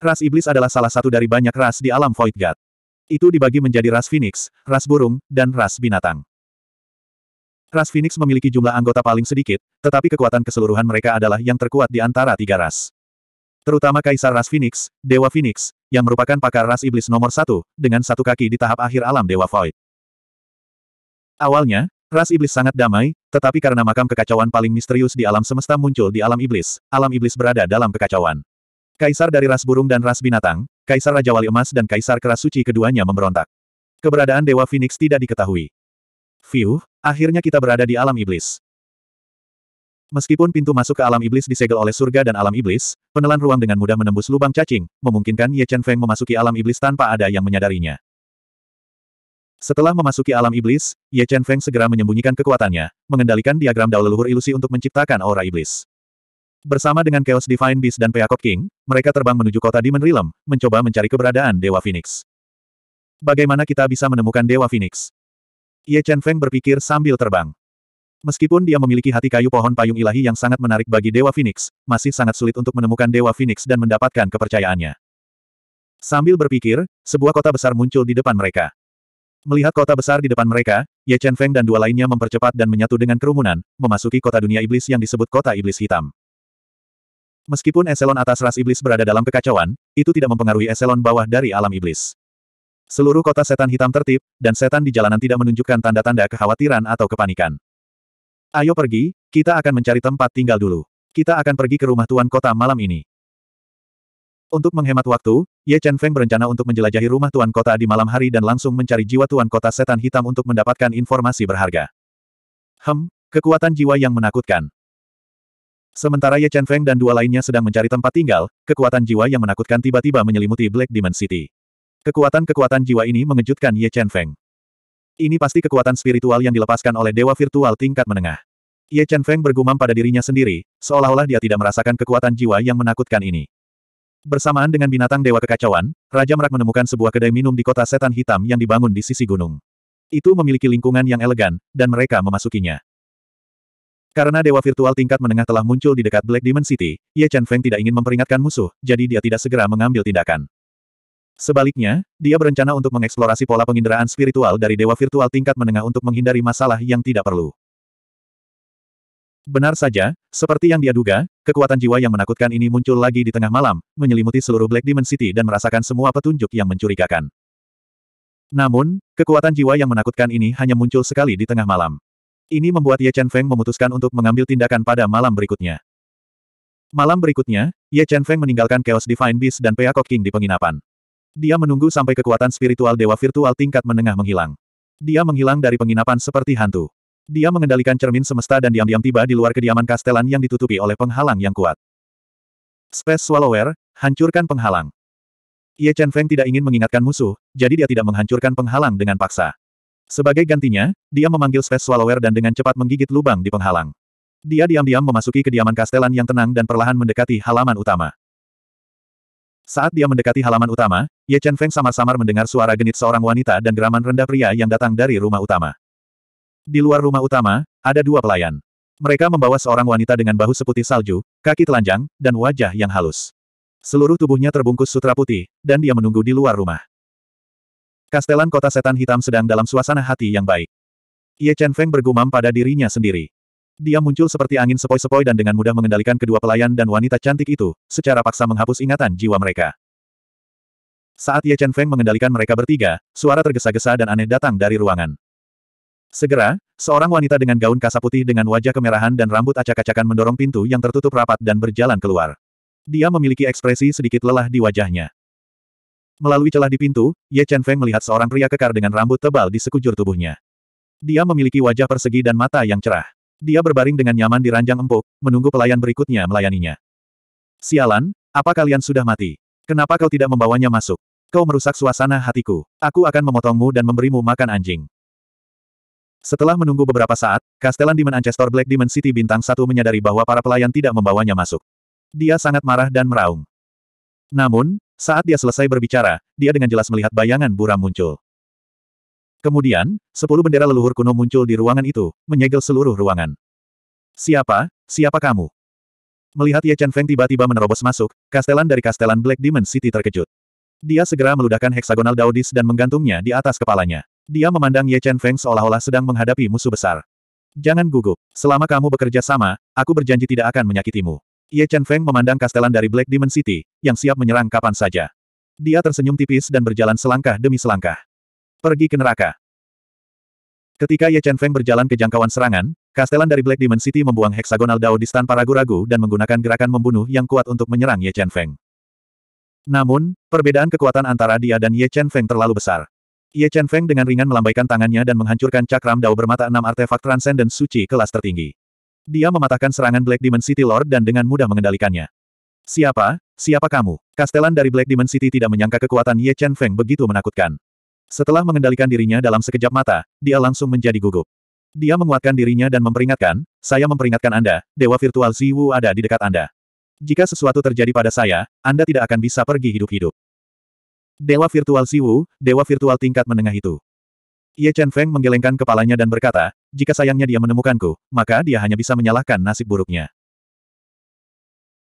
Ras iblis adalah salah satu dari banyak ras di alam Void God. Itu dibagi menjadi ras phoenix, ras burung, dan ras binatang. Ras phoenix memiliki jumlah anggota paling sedikit, tetapi kekuatan keseluruhan mereka adalah yang terkuat di antara tiga ras. Terutama kaisar ras phoenix, dewa phoenix, yang merupakan pakar ras iblis nomor satu, dengan satu kaki di tahap akhir alam dewa Void. Awalnya, ras iblis sangat damai, tetapi karena makam kekacauan paling misterius di alam semesta muncul di alam iblis, alam iblis berada dalam kekacauan. Kaisar dari ras burung dan ras binatang, Kaisar Raja Wali Emas dan Kaisar Keras Suci keduanya memberontak. Keberadaan Dewa Phoenix tidak diketahui. Fiuh, akhirnya kita berada di alam iblis. Meskipun pintu masuk ke alam iblis disegel oleh surga dan alam iblis, penelan ruang dengan mudah menembus lubang cacing, memungkinkan Ye Chen Feng memasuki alam iblis tanpa ada yang menyadarinya. Setelah memasuki alam iblis, Ye Chen Feng segera menyembunyikan kekuatannya, mengendalikan diagram dao leluhur ilusi untuk menciptakan aura iblis. Bersama dengan Chaos Divine Beast dan Peacock King, mereka terbang menuju kota Demon Realm, mencoba mencari keberadaan Dewa Phoenix. Bagaimana kita bisa menemukan Dewa Phoenix? Ye Chen Feng berpikir sambil terbang. Meskipun dia memiliki hati kayu pohon payung ilahi yang sangat menarik bagi Dewa Phoenix, masih sangat sulit untuk menemukan Dewa Phoenix dan mendapatkan kepercayaannya. Sambil berpikir, sebuah kota besar muncul di depan mereka. Melihat kota besar di depan mereka, Ye Chen Feng dan dua lainnya mempercepat dan menyatu dengan kerumunan, memasuki kota dunia iblis yang disebut kota iblis hitam. Meskipun eselon atas ras iblis berada dalam kekacauan, itu tidak mempengaruhi eselon bawah dari alam iblis. Seluruh kota setan hitam tertib, dan setan di jalanan tidak menunjukkan tanda-tanda kekhawatiran atau kepanikan. Ayo pergi, kita akan mencari tempat tinggal dulu. Kita akan pergi ke rumah tuan kota malam ini. Untuk menghemat waktu, Ye Chen Feng berencana untuk menjelajahi rumah Tuan Kota di malam hari dan langsung mencari jiwa Tuan Kota Setan Hitam untuk mendapatkan informasi berharga. Hem, kekuatan jiwa yang menakutkan. Sementara Ye Chen Feng dan dua lainnya sedang mencari tempat tinggal, kekuatan jiwa yang menakutkan tiba-tiba menyelimuti Black Demon City. Kekuatan-kekuatan jiwa ini mengejutkan Ye Chen Feng. Ini pasti kekuatan spiritual yang dilepaskan oleh dewa virtual tingkat menengah. Ye Chen Feng bergumam pada dirinya sendiri, seolah-olah dia tidak merasakan kekuatan jiwa yang menakutkan ini. Bersamaan dengan binatang dewa kekacauan, Raja Merak menemukan sebuah kedai minum di kota setan hitam yang dibangun di sisi gunung. Itu memiliki lingkungan yang elegan, dan mereka memasukinya. Karena dewa virtual tingkat menengah telah muncul di dekat Black Demon City, Ye Chen Feng tidak ingin memperingatkan musuh, jadi dia tidak segera mengambil tindakan. Sebaliknya, dia berencana untuk mengeksplorasi pola penginderaan spiritual dari dewa virtual tingkat menengah untuk menghindari masalah yang tidak perlu. Benar saja, seperti yang dia duga, kekuatan jiwa yang menakutkan ini muncul lagi di tengah malam, menyelimuti seluruh Black Demon City dan merasakan semua petunjuk yang mencurigakan. Namun, kekuatan jiwa yang menakutkan ini hanya muncul sekali di tengah malam. Ini membuat Ye Chen Feng memutuskan untuk mengambil tindakan pada malam berikutnya. Malam berikutnya, Ye Chen Feng meninggalkan Chaos Divine Beast dan Peacock King di penginapan. Dia menunggu sampai kekuatan spiritual dewa virtual tingkat menengah menghilang. Dia menghilang dari penginapan seperti hantu. Dia mengendalikan cermin semesta dan diam-diam tiba di luar kediaman kastelan yang ditutupi oleh penghalang yang kuat. Space Swallower, hancurkan penghalang. Ye Chen Feng tidak ingin mengingatkan musuh, jadi dia tidak menghancurkan penghalang dengan paksa. Sebagai gantinya, dia memanggil Space Swallower dan dengan cepat menggigit lubang di penghalang. Dia diam-diam memasuki kediaman Kastelan yang tenang dan perlahan mendekati halaman utama. Saat dia mendekati halaman utama, Ye Chen Feng samar-samar mendengar suara genit seorang wanita dan geraman rendah pria yang datang dari rumah utama. Di luar rumah utama, ada dua pelayan. Mereka membawa seorang wanita dengan bahu seputih salju, kaki telanjang, dan wajah yang halus. Seluruh tubuhnya terbungkus sutra putih, dan dia menunggu di luar rumah. Kastelan kota setan hitam sedang dalam suasana hati yang baik. Ye Chen Feng bergumam pada dirinya sendiri. Dia muncul seperti angin sepoi-sepoi dan dengan mudah mengendalikan kedua pelayan dan wanita cantik itu, secara paksa menghapus ingatan jiwa mereka. Saat Ye Chen Feng mengendalikan mereka bertiga, suara tergesa-gesa dan aneh datang dari ruangan. Segera, seorang wanita dengan gaun kasa putih dengan wajah kemerahan dan rambut acak-acakan mendorong pintu yang tertutup rapat dan berjalan keluar. Dia memiliki ekspresi sedikit lelah di wajahnya. Melalui celah di pintu, Ye Chen Feng melihat seorang pria kekar dengan rambut tebal di sekujur tubuhnya. Dia memiliki wajah persegi dan mata yang cerah. Dia berbaring dengan nyaman di ranjang empuk, menunggu pelayan berikutnya melayaninya. Sialan, apa kalian sudah mati? Kenapa kau tidak membawanya masuk? Kau merusak suasana hatiku. Aku akan memotongmu dan memberimu makan anjing. Setelah menunggu beberapa saat, Kastelan di Manchester Black Demon City Bintang satu menyadari bahwa para pelayan tidak membawanya masuk. Dia sangat marah dan meraung. Namun, saat dia selesai berbicara, dia dengan jelas melihat bayangan buram muncul. Kemudian, sepuluh bendera leluhur kuno muncul di ruangan itu, menyegel seluruh ruangan. Siapa? Siapa kamu? Melihat Ye Chen Feng tiba-tiba menerobos masuk, kastelan dari kastelan Black Demon City terkejut. Dia segera meludahkan heksagonal Daudis dan menggantungnya di atas kepalanya. Dia memandang Ye Chen Feng seolah-olah sedang menghadapi musuh besar. Jangan gugup. Selama kamu bekerja sama, aku berjanji tidak akan menyakitimu. Ye Chen Feng memandang kastelan dari Black Demon City, yang siap menyerang kapan saja. Dia tersenyum tipis dan berjalan selangkah demi selangkah. Pergi ke neraka. Ketika Ye Chen Feng berjalan ke jangkauan serangan, kastelan dari Black Demon City membuang heksagonal Dao di stan ragu-ragu dan menggunakan gerakan membunuh yang kuat untuk menyerang Ye Chen Feng. Namun, perbedaan kekuatan antara dia dan Ye Chen Feng terlalu besar. Ye Chen Feng dengan ringan melambaikan tangannya dan menghancurkan cakram dao bermata enam artefak transenden suci kelas tertinggi. Dia mematahkan serangan Black Demon City Lord dan dengan mudah mengendalikannya. Siapa? Siapa kamu? Kastelan dari Black Demon City tidak menyangka kekuatan Ye Chen Feng begitu menakutkan. Setelah mengendalikan dirinya dalam sekejap mata, dia langsung menjadi gugup. Dia menguatkan dirinya dan memperingatkan, saya memperingatkan Anda, Dewa Virtual Ziwu ada di dekat Anda. Jika sesuatu terjadi pada saya, Anda tidak akan bisa pergi hidup-hidup. Dewa virtual Siwu, dewa virtual tingkat menengah itu. Ye Chen Feng menggelengkan kepalanya dan berkata, jika sayangnya dia menemukanku, maka dia hanya bisa menyalahkan nasib buruknya.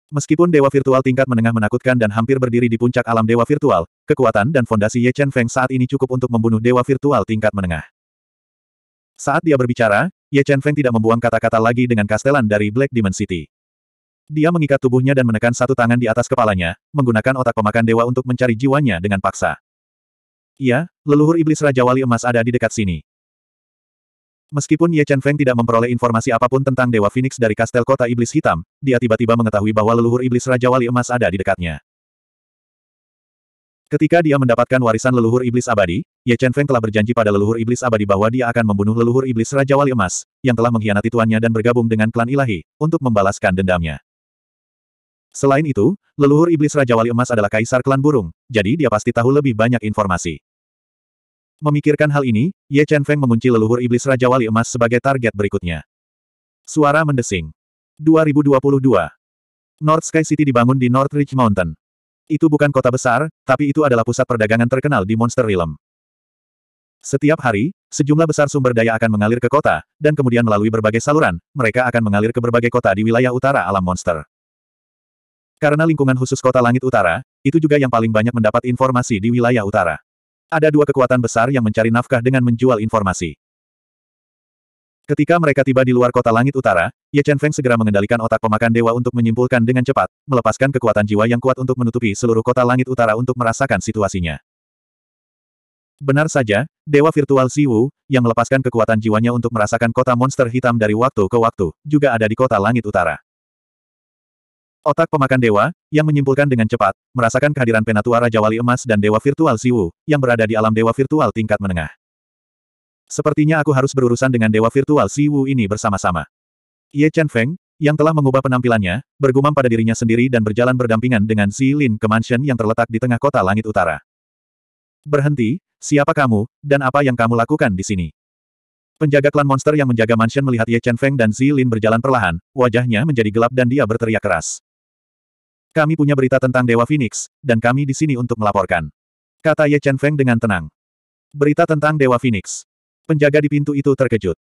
Meskipun dewa virtual tingkat menengah menakutkan dan hampir berdiri di puncak alam dewa virtual, kekuatan dan fondasi Ye Chen Feng saat ini cukup untuk membunuh dewa virtual tingkat menengah. Saat dia berbicara, Ye Chen Feng tidak membuang kata-kata lagi dengan kastelan dari Black Demon City. Dia mengikat tubuhnya dan menekan satu tangan di atas kepalanya, menggunakan otak pemakan dewa untuk mencari jiwanya dengan paksa. Iya, leluhur iblis Raja Wali Emas ada di dekat sini. Meskipun Ye Chen Feng tidak memperoleh informasi apapun tentang Dewa Phoenix dari kastel kota iblis hitam, dia tiba-tiba mengetahui bahwa leluhur iblis Raja Wali Emas ada di dekatnya. Ketika dia mendapatkan warisan leluhur iblis abadi, Ye Chen Feng telah berjanji pada leluhur iblis abadi bahwa dia akan membunuh leluhur iblis Raja Wali Emas, yang telah mengkhianati tuannya dan bergabung dengan klan ilahi, untuk membalaskan dendamnya. Selain itu, leluhur iblis Raja Wali Emas adalah kaisar klan burung, jadi dia pasti tahu lebih banyak informasi. Memikirkan hal ini, Ye Chen Feng mengunci leluhur iblis Raja Wali Emas sebagai target berikutnya. Suara mendesing. 2022. North Sky City dibangun di Northridge Mountain. Itu bukan kota besar, tapi itu adalah pusat perdagangan terkenal di Monster Realm. Setiap hari, sejumlah besar sumber daya akan mengalir ke kota, dan kemudian melalui berbagai saluran, mereka akan mengalir ke berbagai kota di wilayah utara alam monster. Karena lingkungan khusus kota langit utara, itu juga yang paling banyak mendapat informasi di wilayah utara. Ada dua kekuatan besar yang mencari nafkah dengan menjual informasi. Ketika mereka tiba di luar kota langit utara, Ye Chen Feng segera mengendalikan otak pemakan dewa untuk menyimpulkan dengan cepat, melepaskan kekuatan jiwa yang kuat untuk menutupi seluruh kota langit utara untuk merasakan situasinya. Benar saja, Dewa Virtual Si Wu yang melepaskan kekuatan jiwanya untuk merasakan kota monster hitam dari waktu ke waktu, juga ada di kota langit utara. Otak pemakan dewa, yang menyimpulkan dengan cepat, merasakan kehadiran Penatua Raja Wali Emas dan Dewa Virtual Siwu, yang berada di alam Dewa Virtual tingkat menengah. Sepertinya aku harus berurusan dengan Dewa Virtual Siwu ini bersama-sama. Ye Chen Feng, yang telah mengubah penampilannya, bergumam pada dirinya sendiri dan berjalan berdampingan dengan Xi Lin ke mansion yang terletak di tengah kota langit utara. Berhenti, siapa kamu, dan apa yang kamu lakukan di sini? Penjaga klan monster yang menjaga mansion melihat Ye Chen Feng dan Xi Lin berjalan perlahan, wajahnya menjadi gelap dan dia berteriak keras. Kami punya berita tentang Dewa Phoenix, dan kami di sini untuk melaporkan. Kata Ye Chen Feng dengan tenang. Berita tentang Dewa Phoenix. Penjaga di pintu itu terkejut.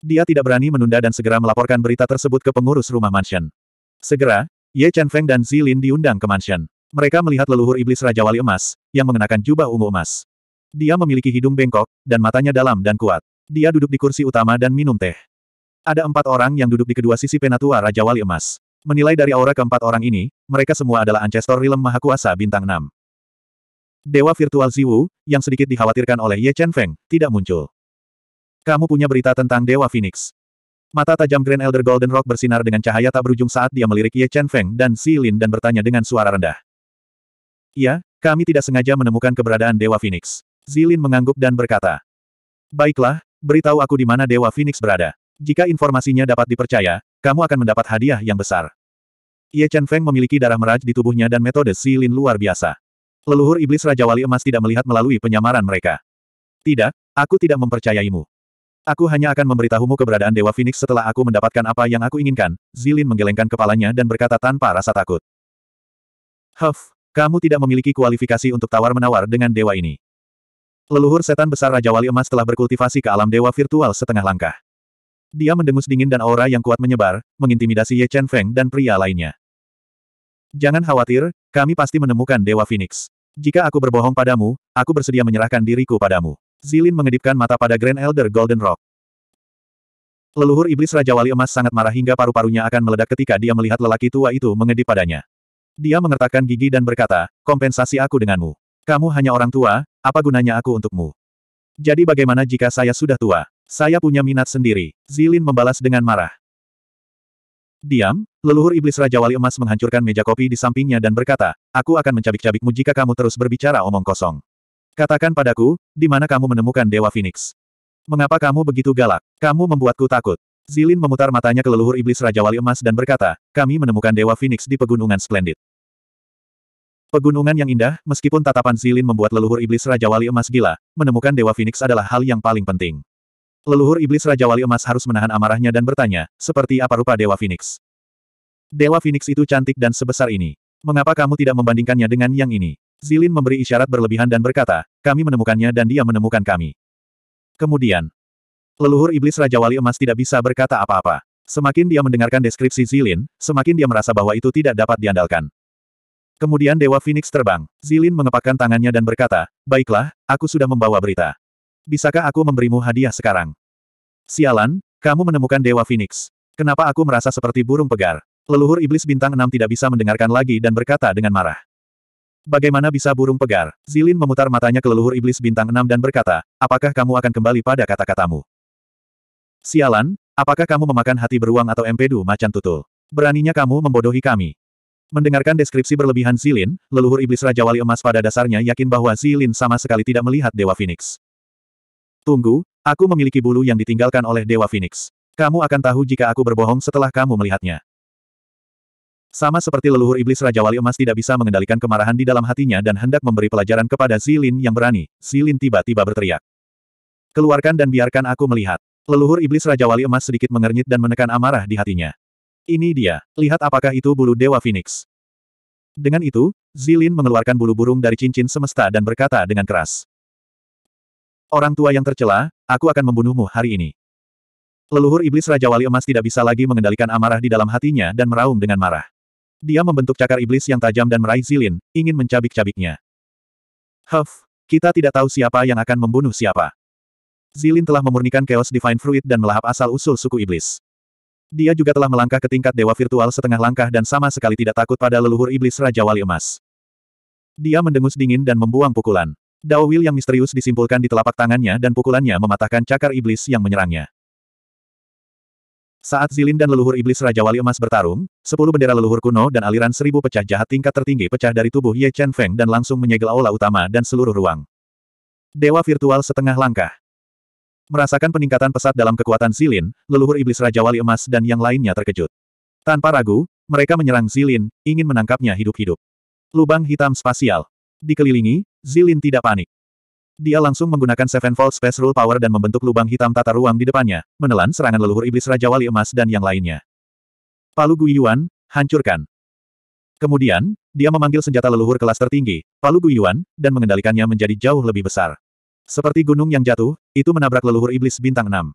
Dia tidak berani menunda dan segera melaporkan berita tersebut ke pengurus rumah mansion. Segera, Ye Chen Feng dan Zi Lin diundang ke mansion. Mereka melihat leluhur iblis Raja Wali Emas, yang mengenakan jubah ungu emas. Dia memiliki hidung bengkok, dan matanya dalam dan kuat. Dia duduk di kursi utama dan minum teh. Ada empat orang yang duduk di kedua sisi penatua Raja Wali Emas. Menilai dari aura keempat orang ini, mereka semua adalah Ancestor Realm Mahakuasa Bintang 6. Dewa Virtual Ziwu, yang sedikit dikhawatirkan oleh Ye Chen Feng, tidak muncul. Kamu punya berita tentang Dewa Phoenix. Mata tajam Grand Elder Golden Rock bersinar dengan cahaya tak berujung saat dia melirik Ye Chen Feng dan Si Lin dan bertanya dengan suara rendah. Ya, kami tidak sengaja menemukan keberadaan Dewa Phoenix. Zilin mengangguk dan berkata. Baiklah, beritahu aku di mana Dewa Phoenix berada. Jika informasinya dapat dipercaya, kamu akan mendapat hadiah yang besar. Ye Chen Feng memiliki darah meraj di tubuhnya dan metode Si Lin luar biasa. Leluhur iblis Raja Wali Emas tidak melihat melalui penyamaran mereka. Tidak, aku tidak mempercayaimu. Aku hanya akan memberitahumu keberadaan Dewa Phoenix setelah aku mendapatkan apa yang aku inginkan, Zilin menggelengkan kepalanya dan berkata tanpa rasa takut. Huff, kamu tidak memiliki kualifikasi untuk tawar-menawar dengan dewa ini. Leluhur setan besar Raja Wali Emas telah berkultivasi ke alam dewa virtual setengah langkah. Dia mendengus dingin dan aura yang kuat menyebar, mengintimidasi Ye Chen Feng dan pria lainnya. Jangan khawatir, kami pasti menemukan Dewa Phoenix. Jika aku berbohong padamu, aku bersedia menyerahkan diriku padamu. Zilin mengedipkan mata pada Grand Elder Golden Rock. Leluhur iblis Raja Wali Emas sangat marah hingga paru-parunya akan meledak ketika dia melihat lelaki tua itu mengedip padanya. Dia mengertakkan gigi dan berkata, kompensasi aku denganmu. Kamu hanya orang tua, apa gunanya aku untukmu? Jadi bagaimana jika saya sudah tua? Saya punya minat sendiri. Zilin membalas dengan marah. Diam, leluhur iblis Raja Wali Emas menghancurkan meja kopi di sampingnya dan berkata, Aku akan mencabik-cabikmu jika kamu terus berbicara omong kosong. Katakan padaku, di mana kamu menemukan Dewa Phoenix? Mengapa kamu begitu galak? Kamu membuatku takut. Zilin memutar matanya ke leluhur iblis Raja Wali Emas dan berkata, kami menemukan Dewa Phoenix di Pegunungan Splendid. Pegunungan yang indah, meskipun tatapan Zilin membuat leluhur iblis Raja Wali Emas gila, menemukan Dewa Phoenix adalah hal yang paling penting. Leluhur iblis Raja Wali Emas harus menahan amarahnya dan bertanya, seperti apa rupa Dewa Phoenix? Dewa Phoenix itu cantik dan sebesar ini. Mengapa kamu tidak membandingkannya dengan yang ini? Zilin memberi isyarat berlebihan dan berkata, kami menemukannya dan dia menemukan kami. Kemudian, leluhur iblis Raja Wali Emas tidak bisa berkata apa-apa. Semakin dia mendengarkan deskripsi Zilin, semakin dia merasa bahwa itu tidak dapat diandalkan. Kemudian Dewa Phoenix terbang. Zilin mengepakkan tangannya dan berkata, Baiklah, aku sudah membawa berita. Bisakah aku memberimu hadiah sekarang? Sialan, kamu menemukan Dewa Phoenix. Kenapa aku merasa seperti burung pegar? Leluhur Iblis Bintang 6 tidak bisa mendengarkan lagi dan berkata dengan marah. Bagaimana bisa burung pegar? Zilin memutar matanya ke leluhur Iblis Bintang 6 dan berkata, apakah kamu akan kembali pada kata-katamu? Sialan, apakah kamu memakan hati beruang atau empedu macan tutul? Beraninya kamu membodohi kami. Mendengarkan deskripsi berlebihan Zilin, leluhur Iblis Raja Wali Emas pada dasarnya yakin bahwa Zilin sama sekali tidak melihat Dewa Phoenix. Tunggu, aku memiliki bulu yang ditinggalkan oleh Dewa Phoenix. Kamu akan tahu jika aku berbohong setelah kamu melihatnya. Sama seperti leluhur iblis Raja Wali Emas tidak bisa mengendalikan kemarahan di dalam hatinya dan hendak memberi pelajaran kepada Zilin yang berani, Zilin tiba-tiba berteriak. Keluarkan dan biarkan aku melihat. Leluhur iblis Raja Wali Emas sedikit mengernyit dan menekan amarah di hatinya. Ini dia, lihat apakah itu bulu Dewa Phoenix. Dengan itu, Zilin mengeluarkan bulu burung dari cincin semesta dan berkata dengan keras. Orang tua yang tercela, aku akan membunuhmu hari ini. Leluhur iblis Raja Wali Emas tidak bisa lagi mengendalikan amarah di dalam hatinya dan meraung dengan marah. Dia membentuk cakar iblis yang tajam dan meraih Zilin, ingin mencabik-cabiknya. Huff, kita tidak tahu siapa yang akan membunuh siapa. Zilin telah memurnikan Chaos Divine Fruit dan melahap asal-usul suku iblis. Dia juga telah melangkah ke tingkat dewa virtual setengah langkah dan sama sekali tidak takut pada leluhur iblis Raja Wali Emas. Dia mendengus dingin dan membuang pukulan. Dao Will yang misterius disimpulkan di telapak tangannya dan pukulannya mematahkan cakar iblis yang menyerangnya. Saat Zilin dan leluhur iblis Raja Wali Emas bertarung, sepuluh bendera leluhur kuno dan aliran seribu pecah jahat tingkat tertinggi pecah dari tubuh Ye Chen Feng dan langsung menyegel aula utama dan seluruh ruang. Dewa virtual setengah langkah. Merasakan peningkatan pesat dalam kekuatan Zilin, leluhur iblis Raja Wali Emas dan yang lainnya terkejut. Tanpa ragu, mereka menyerang Zilin, ingin menangkapnya hidup-hidup. Lubang hitam spasial. Dikelilingi, Zilin tidak panik. Dia langsung menggunakan Sevenfold Space Rule Power dan membentuk lubang hitam tata ruang di depannya, menelan serangan leluhur iblis Raja Wali Emas dan yang lainnya. Palu Guiyuan, hancurkan. Kemudian, dia memanggil senjata leluhur kelas tertinggi, Palu Guiyuan, dan mengendalikannya menjadi jauh lebih besar. Seperti gunung yang jatuh, itu menabrak leluhur iblis bintang 6.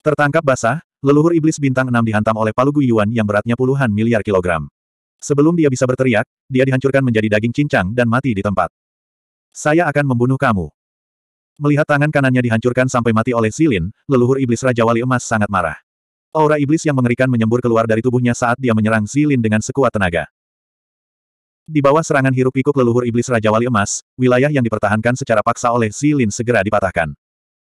Tertangkap basah, leluhur iblis bintang 6 dihantam oleh Palu Guiyuan yang beratnya puluhan miliar kilogram. Sebelum dia bisa berteriak, dia dihancurkan menjadi daging cincang dan mati di tempat. Saya akan membunuh kamu. Melihat tangan kanannya dihancurkan sampai mati oleh Zilin, leluhur iblis Raja Wali Emas sangat marah. Aura iblis yang mengerikan menyembur keluar dari tubuhnya saat dia menyerang Zilin dengan sekuat tenaga. Di bawah serangan hirup pikuk leluhur iblis Raja Wali Emas, wilayah yang dipertahankan secara paksa oleh Zilin segera dipatahkan.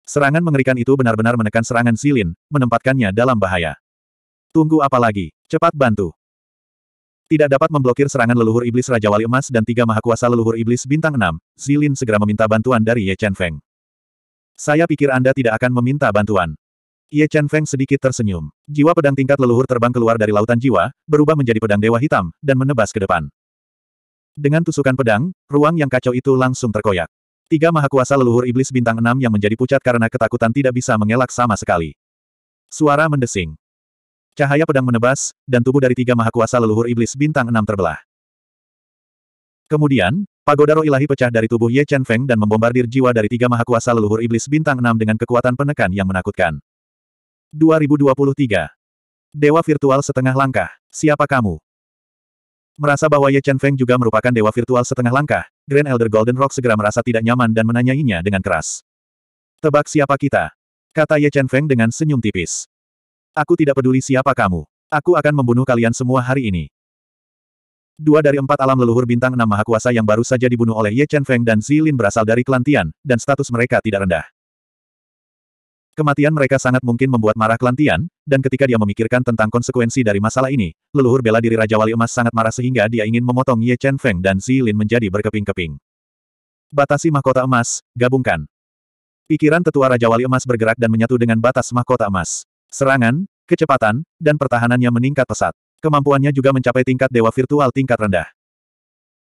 Serangan mengerikan itu benar-benar menekan serangan Zilin, menempatkannya dalam bahaya. Tunggu apa lagi? Cepat bantu. Tidak dapat memblokir serangan leluhur iblis Raja Wali Emas dan tiga mahakuasa leluhur iblis bintang enam, Zilin segera meminta bantuan dari Ye Chen Feng. Saya pikir Anda tidak akan meminta bantuan. Ye Chen Feng sedikit tersenyum. Jiwa pedang tingkat leluhur terbang keluar dari lautan jiwa, berubah menjadi pedang dewa hitam, dan menebas ke depan. Dengan tusukan pedang, ruang yang kacau itu langsung terkoyak. Tiga mahakuasa leluhur iblis bintang enam yang menjadi pucat karena ketakutan tidak bisa mengelak sama sekali. Suara mendesing. Cahaya pedang menebas, dan tubuh dari tiga mahakuasa leluhur iblis bintang enam terbelah. Kemudian, pagoda roh ilahi pecah dari tubuh Ye Chen Feng dan membombardir jiwa dari tiga mahakuasa leluhur iblis bintang enam dengan kekuatan penekan yang menakutkan. 2023. Dewa virtual setengah langkah. Siapa kamu? Merasa bahwa Ye Chen Feng juga merupakan dewa virtual setengah langkah, Grand Elder Golden Rock segera merasa tidak nyaman dan menanyainya dengan keras. Tebak siapa kita? Kata Ye Chen Feng dengan senyum tipis. Aku tidak peduli siapa kamu. Aku akan membunuh kalian semua hari ini. Dua dari empat alam leluhur bintang enam maha kuasa yang baru saja dibunuh oleh Ye Chen Feng dan Zi Lin berasal dari klan dan status mereka tidak rendah. Kematian mereka sangat mungkin membuat marah klan dan ketika dia memikirkan tentang konsekuensi dari masalah ini, leluhur bela diri Raja Wali Emas sangat marah sehingga dia ingin memotong Ye Chen Feng dan Zi Lin menjadi berkeping-keping. Batasi mahkota emas, gabungkan. Pikiran tetua Raja Wali Emas bergerak dan menyatu dengan batas mahkota emas. Serangan, kecepatan, dan pertahanannya meningkat pesat. Kemampuannya juga mencapai tingkat dewa virtual tingkat rendah.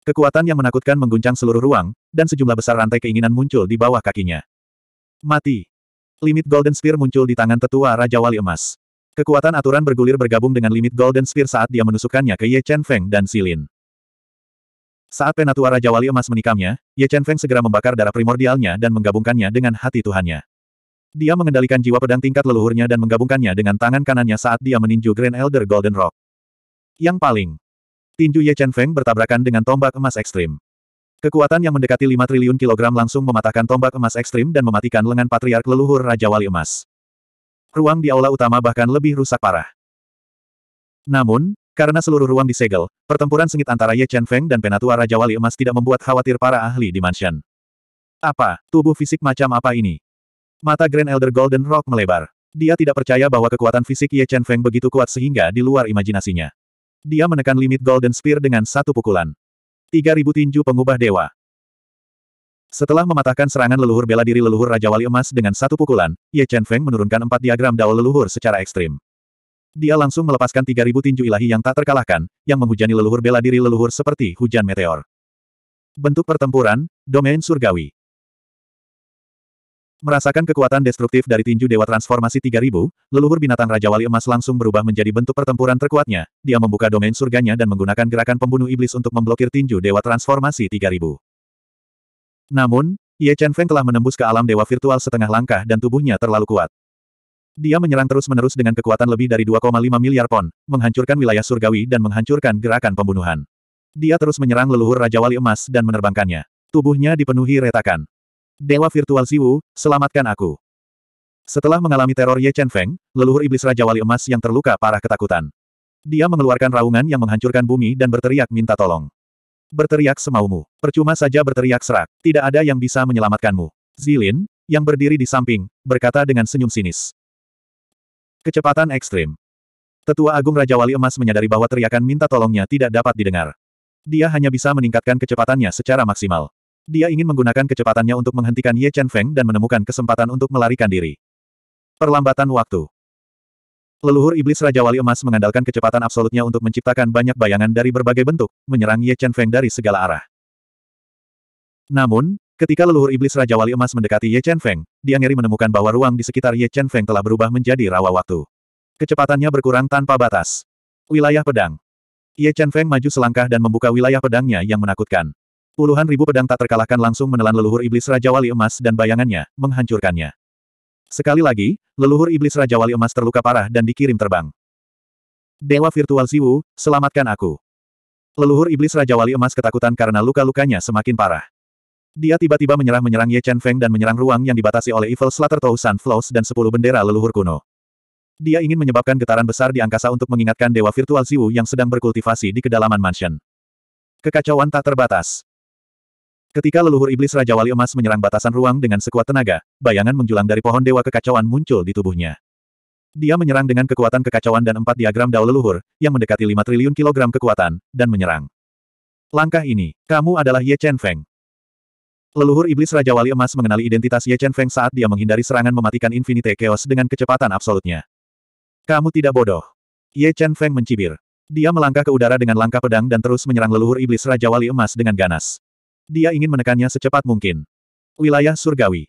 Kekuatan yang menakutkan mengguncang seluruh ruang, dan sejumlah besar rantai keinginan muncul di bawah kakinya. Mati. Limit Golden Spear muncul di tangan tetua Raja Wali Emas. Kekuatan aturan bergulir bergabung dengan limit Golden Spear saat dia menusukkannya ke Ye Chen Feng dan Silin. Saat penatua Raja Wali Emas menikamnya, Ye Chen Feng segera membakar darah primordialnya dan menggabungkannya dengan hati Tuhannya. Dia mengendalikan jiwa pedang tingkat leluhurnya dan menggabungkannya dengan tangan kanannya saat dia meninju Grand Elder Golden Rock. Yang paling. Tinju Ye Chen Feng bertabrakan dengan tombak emas ekstrim. Kekuatan yang mendekati 5 triliun kilogram langsung mematahkan tombak emas ekstrim dan mematikan lengan patriark leluhur Raja Wali Emas. Ruang di aula utama bahkan lebih rusak parah. Namun, karena seluruh ruang disegel, pertempuran sengit antara Ye Chen Feng dan penatua Raja Wali Emas tidak membuat khawatir para ahli di mansion. Apa, tubuh fisik macam apa ini? Mata Grand Elder Golden Rock melebar. Dia tidak percaya bahwa kekuatan fisik Ye Chen Feng begitu kuat sehingga di luar imajinasinya. Dia menekan limit Golden Spear dengan satu pukulan. 3000 tinju pengubah dewa. Setelah mematahkan serangan leluhur bela diri leluhur Raja Wali Emas dengan satu pukulan, Ye Chen Feng menurunkan empat diagram dao leluhur secara ekstrim. Dia langsung melepaskan 3000 tinju ilahi yang tak terkalahkan, yang menghujani leluhur bela diri leluhur seperti hujan meteor. Bentuk pertempuran, domain surgawi. Merasakan kekuatan destruktif dari tinju Dewa Transformasi 3000, leluhur binatang Raja Wali Emas langsung berubah menjadi bentuk pertempuran terkuatnya. Dia membuka domain surganya dan menggunakan gerakan pembunuh iblis untuk memblokir tinju Dewa Transformasi 3000. Namun, Ye Chen Feng telah menembus ke alam dewa virtual setengah langkah dan tubuhnya terlalu kuat. Dia menyerang terus-menerus dengan kekuatan lebih dari 2,5 miliar pon, menghancurkan wilayah surgawi dan menghancurkan gerakan pembunuhan. Dia terus menyerang leluhur Raja Wali Emas dan menerbangkannya. Tubuhnya dipenuhi retakan. Dewa Virtual Siwu, selamatkan aku. Setelah mengalami teror Ye Chen Feng, leluhur iblis Raja Wali Emas yang terluka parah ketakutan. Dia mengeluarkan raungan yang menghancurkan bumi dan berteriak minta tolong. Berteriak semaumu. Percuma saja berteriak serak. Tidak ada yang bisa menyelamatkanmu. Zilin, yang berdiri di samping, berkata dengan senyum sinis. Kecepatan ekstrim. Tetua Agung Raja Wali Emas menyadari bahwa teriakan minta tolongnya tidak dapat didengar. Dia hanya bisa meningkatkan kecepatannya secara maksimal. Dia ingin menggunakan kecepatannya untuk menghentikan Ye Chen Feng dan menemukan kesempatan untuk melarikan diri. Perlambatan waktu. Leluhur iblis Raja Wali Emas mengandalkan kecepatan absolutnya untuk menciptakan banyak bayangan dari berbagai bentuk, menyerang Ye Chen Feng dari segala arah. Namun, ketika leluhur iblis Raja Wali Emas mendekati Ye Chen Feng, dia ngeri menemukan bahwa ruang di sekitar Ye Chen Feng telah berubah menjadi rawa waktu. Kecepatannya berkurang tanpa batas. Wilayah pedang. Ye Chen Feng maju selangkah dan membuka wilayah pedangnya yang menakutkan. Puluhan ribu pedang tak terkalahkan langsung menelan leluhur iblis Raja Wali Emas dan bayangannya, menghancurkannya. Sekali lagi, leluhur iblis Raja Wali Emas terluka parah dan dikirim terbang. Dewa Virtual Siwu, selamatkan aku. Leluhur iblis Raja Wali Emas ketakutan karena luka-lukanya semakin parah. Dia tiba-tiba menyerah menyerang Ye Chen Feng dan menyerang ruang yang dibatasi oleh Evil Slater Tou Sun Flows dan sepuluh bendera leluhur kuno. Dia ingin menyebabkan getaran besar di angkasa untuk mengingatkan Dewa Virtual Siwu yang sedang berkultivasi di kedalaman mansion. Kekacauan tak terbatas. Ketika leluhur iblis Raja Wali Emas menyerang batasan ruang dengan sekuat tenaga, bayangan menjulang dari pohon dewa kekacauan muncul di tubuhnya. Dia menyerang dengan kekuatan kekacauan dan empat diagram dao leluhur, yang mendekati lima triliun kilogram kekuatan, dan menyerang. Langkah ini, kamu adalah Ye Chen Feng. Leluhur iblis Raja Wali Emas mengenali identitas Ye Chen Feng saat dia menghindari serangan mematikan Infinite Chaos dengan kecepatan absolutnya. Kamu tidak bodoh. Ye Chen Feng mencibir. Dia melangkah ke udara dengan langkah pedang dan terus menyerang leluhur iblis Raja Wali Emas dengan ganas. Dia ingin menekannya secepat mungkin. Wilayah Surgawi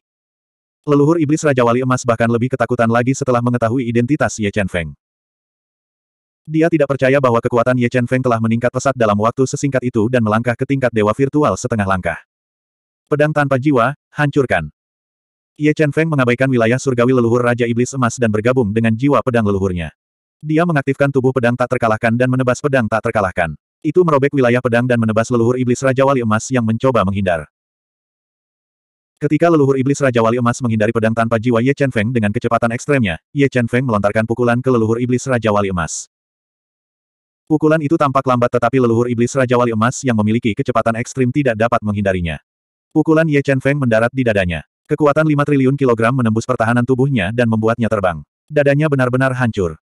Leluhur Iblis Raja Wali Emas bahkan lebih ketakutan lagi setelah mengetahui identitas Ye Chen Feng. Dia tidak percaya bahwa kekuatan Ye Chen Feng telah meningkat pesat dalam waktu sesingkat itu dan melangkah ke tingkat dewa virtual setengah langkah. Pedang tanpa jiwa, hancurkan. Ye Chen Feng mengabaikan wilayah surgawi leluhur Raja Iblis Emas dan bergabung dengan jiwa pedang leluhurnya. Dia mengaktifkan tubuh pedang tak terkalahkan dan menebas pedang tak terkalahkan. Itu merobek wilayah pedang dan menebas leluhur iblis Raja Wali Emas yang mencoba menghindar. Ketika leluhur iblis Raja Wali Emas menghindari pedang tanpa jiwa Ye Chen Feng dengan kecepatan ekstremnya, Ye Chen Feng melontarkan pukulan ke leluhur iblis Raja Wali Emas. Pukulan itu tampak lambat tetapi leluhur iblis Raja Wali Emas yang memiliki kecepatan ekstrim tidak dapat menghindarinya. Pukulan Ye Chen Feng mendarat di dadanya. Kekuatan 5 triliun kilogram menembus pertahanan tubuhnya dan membuatnya terbang. Dadanya benar-benar hancur.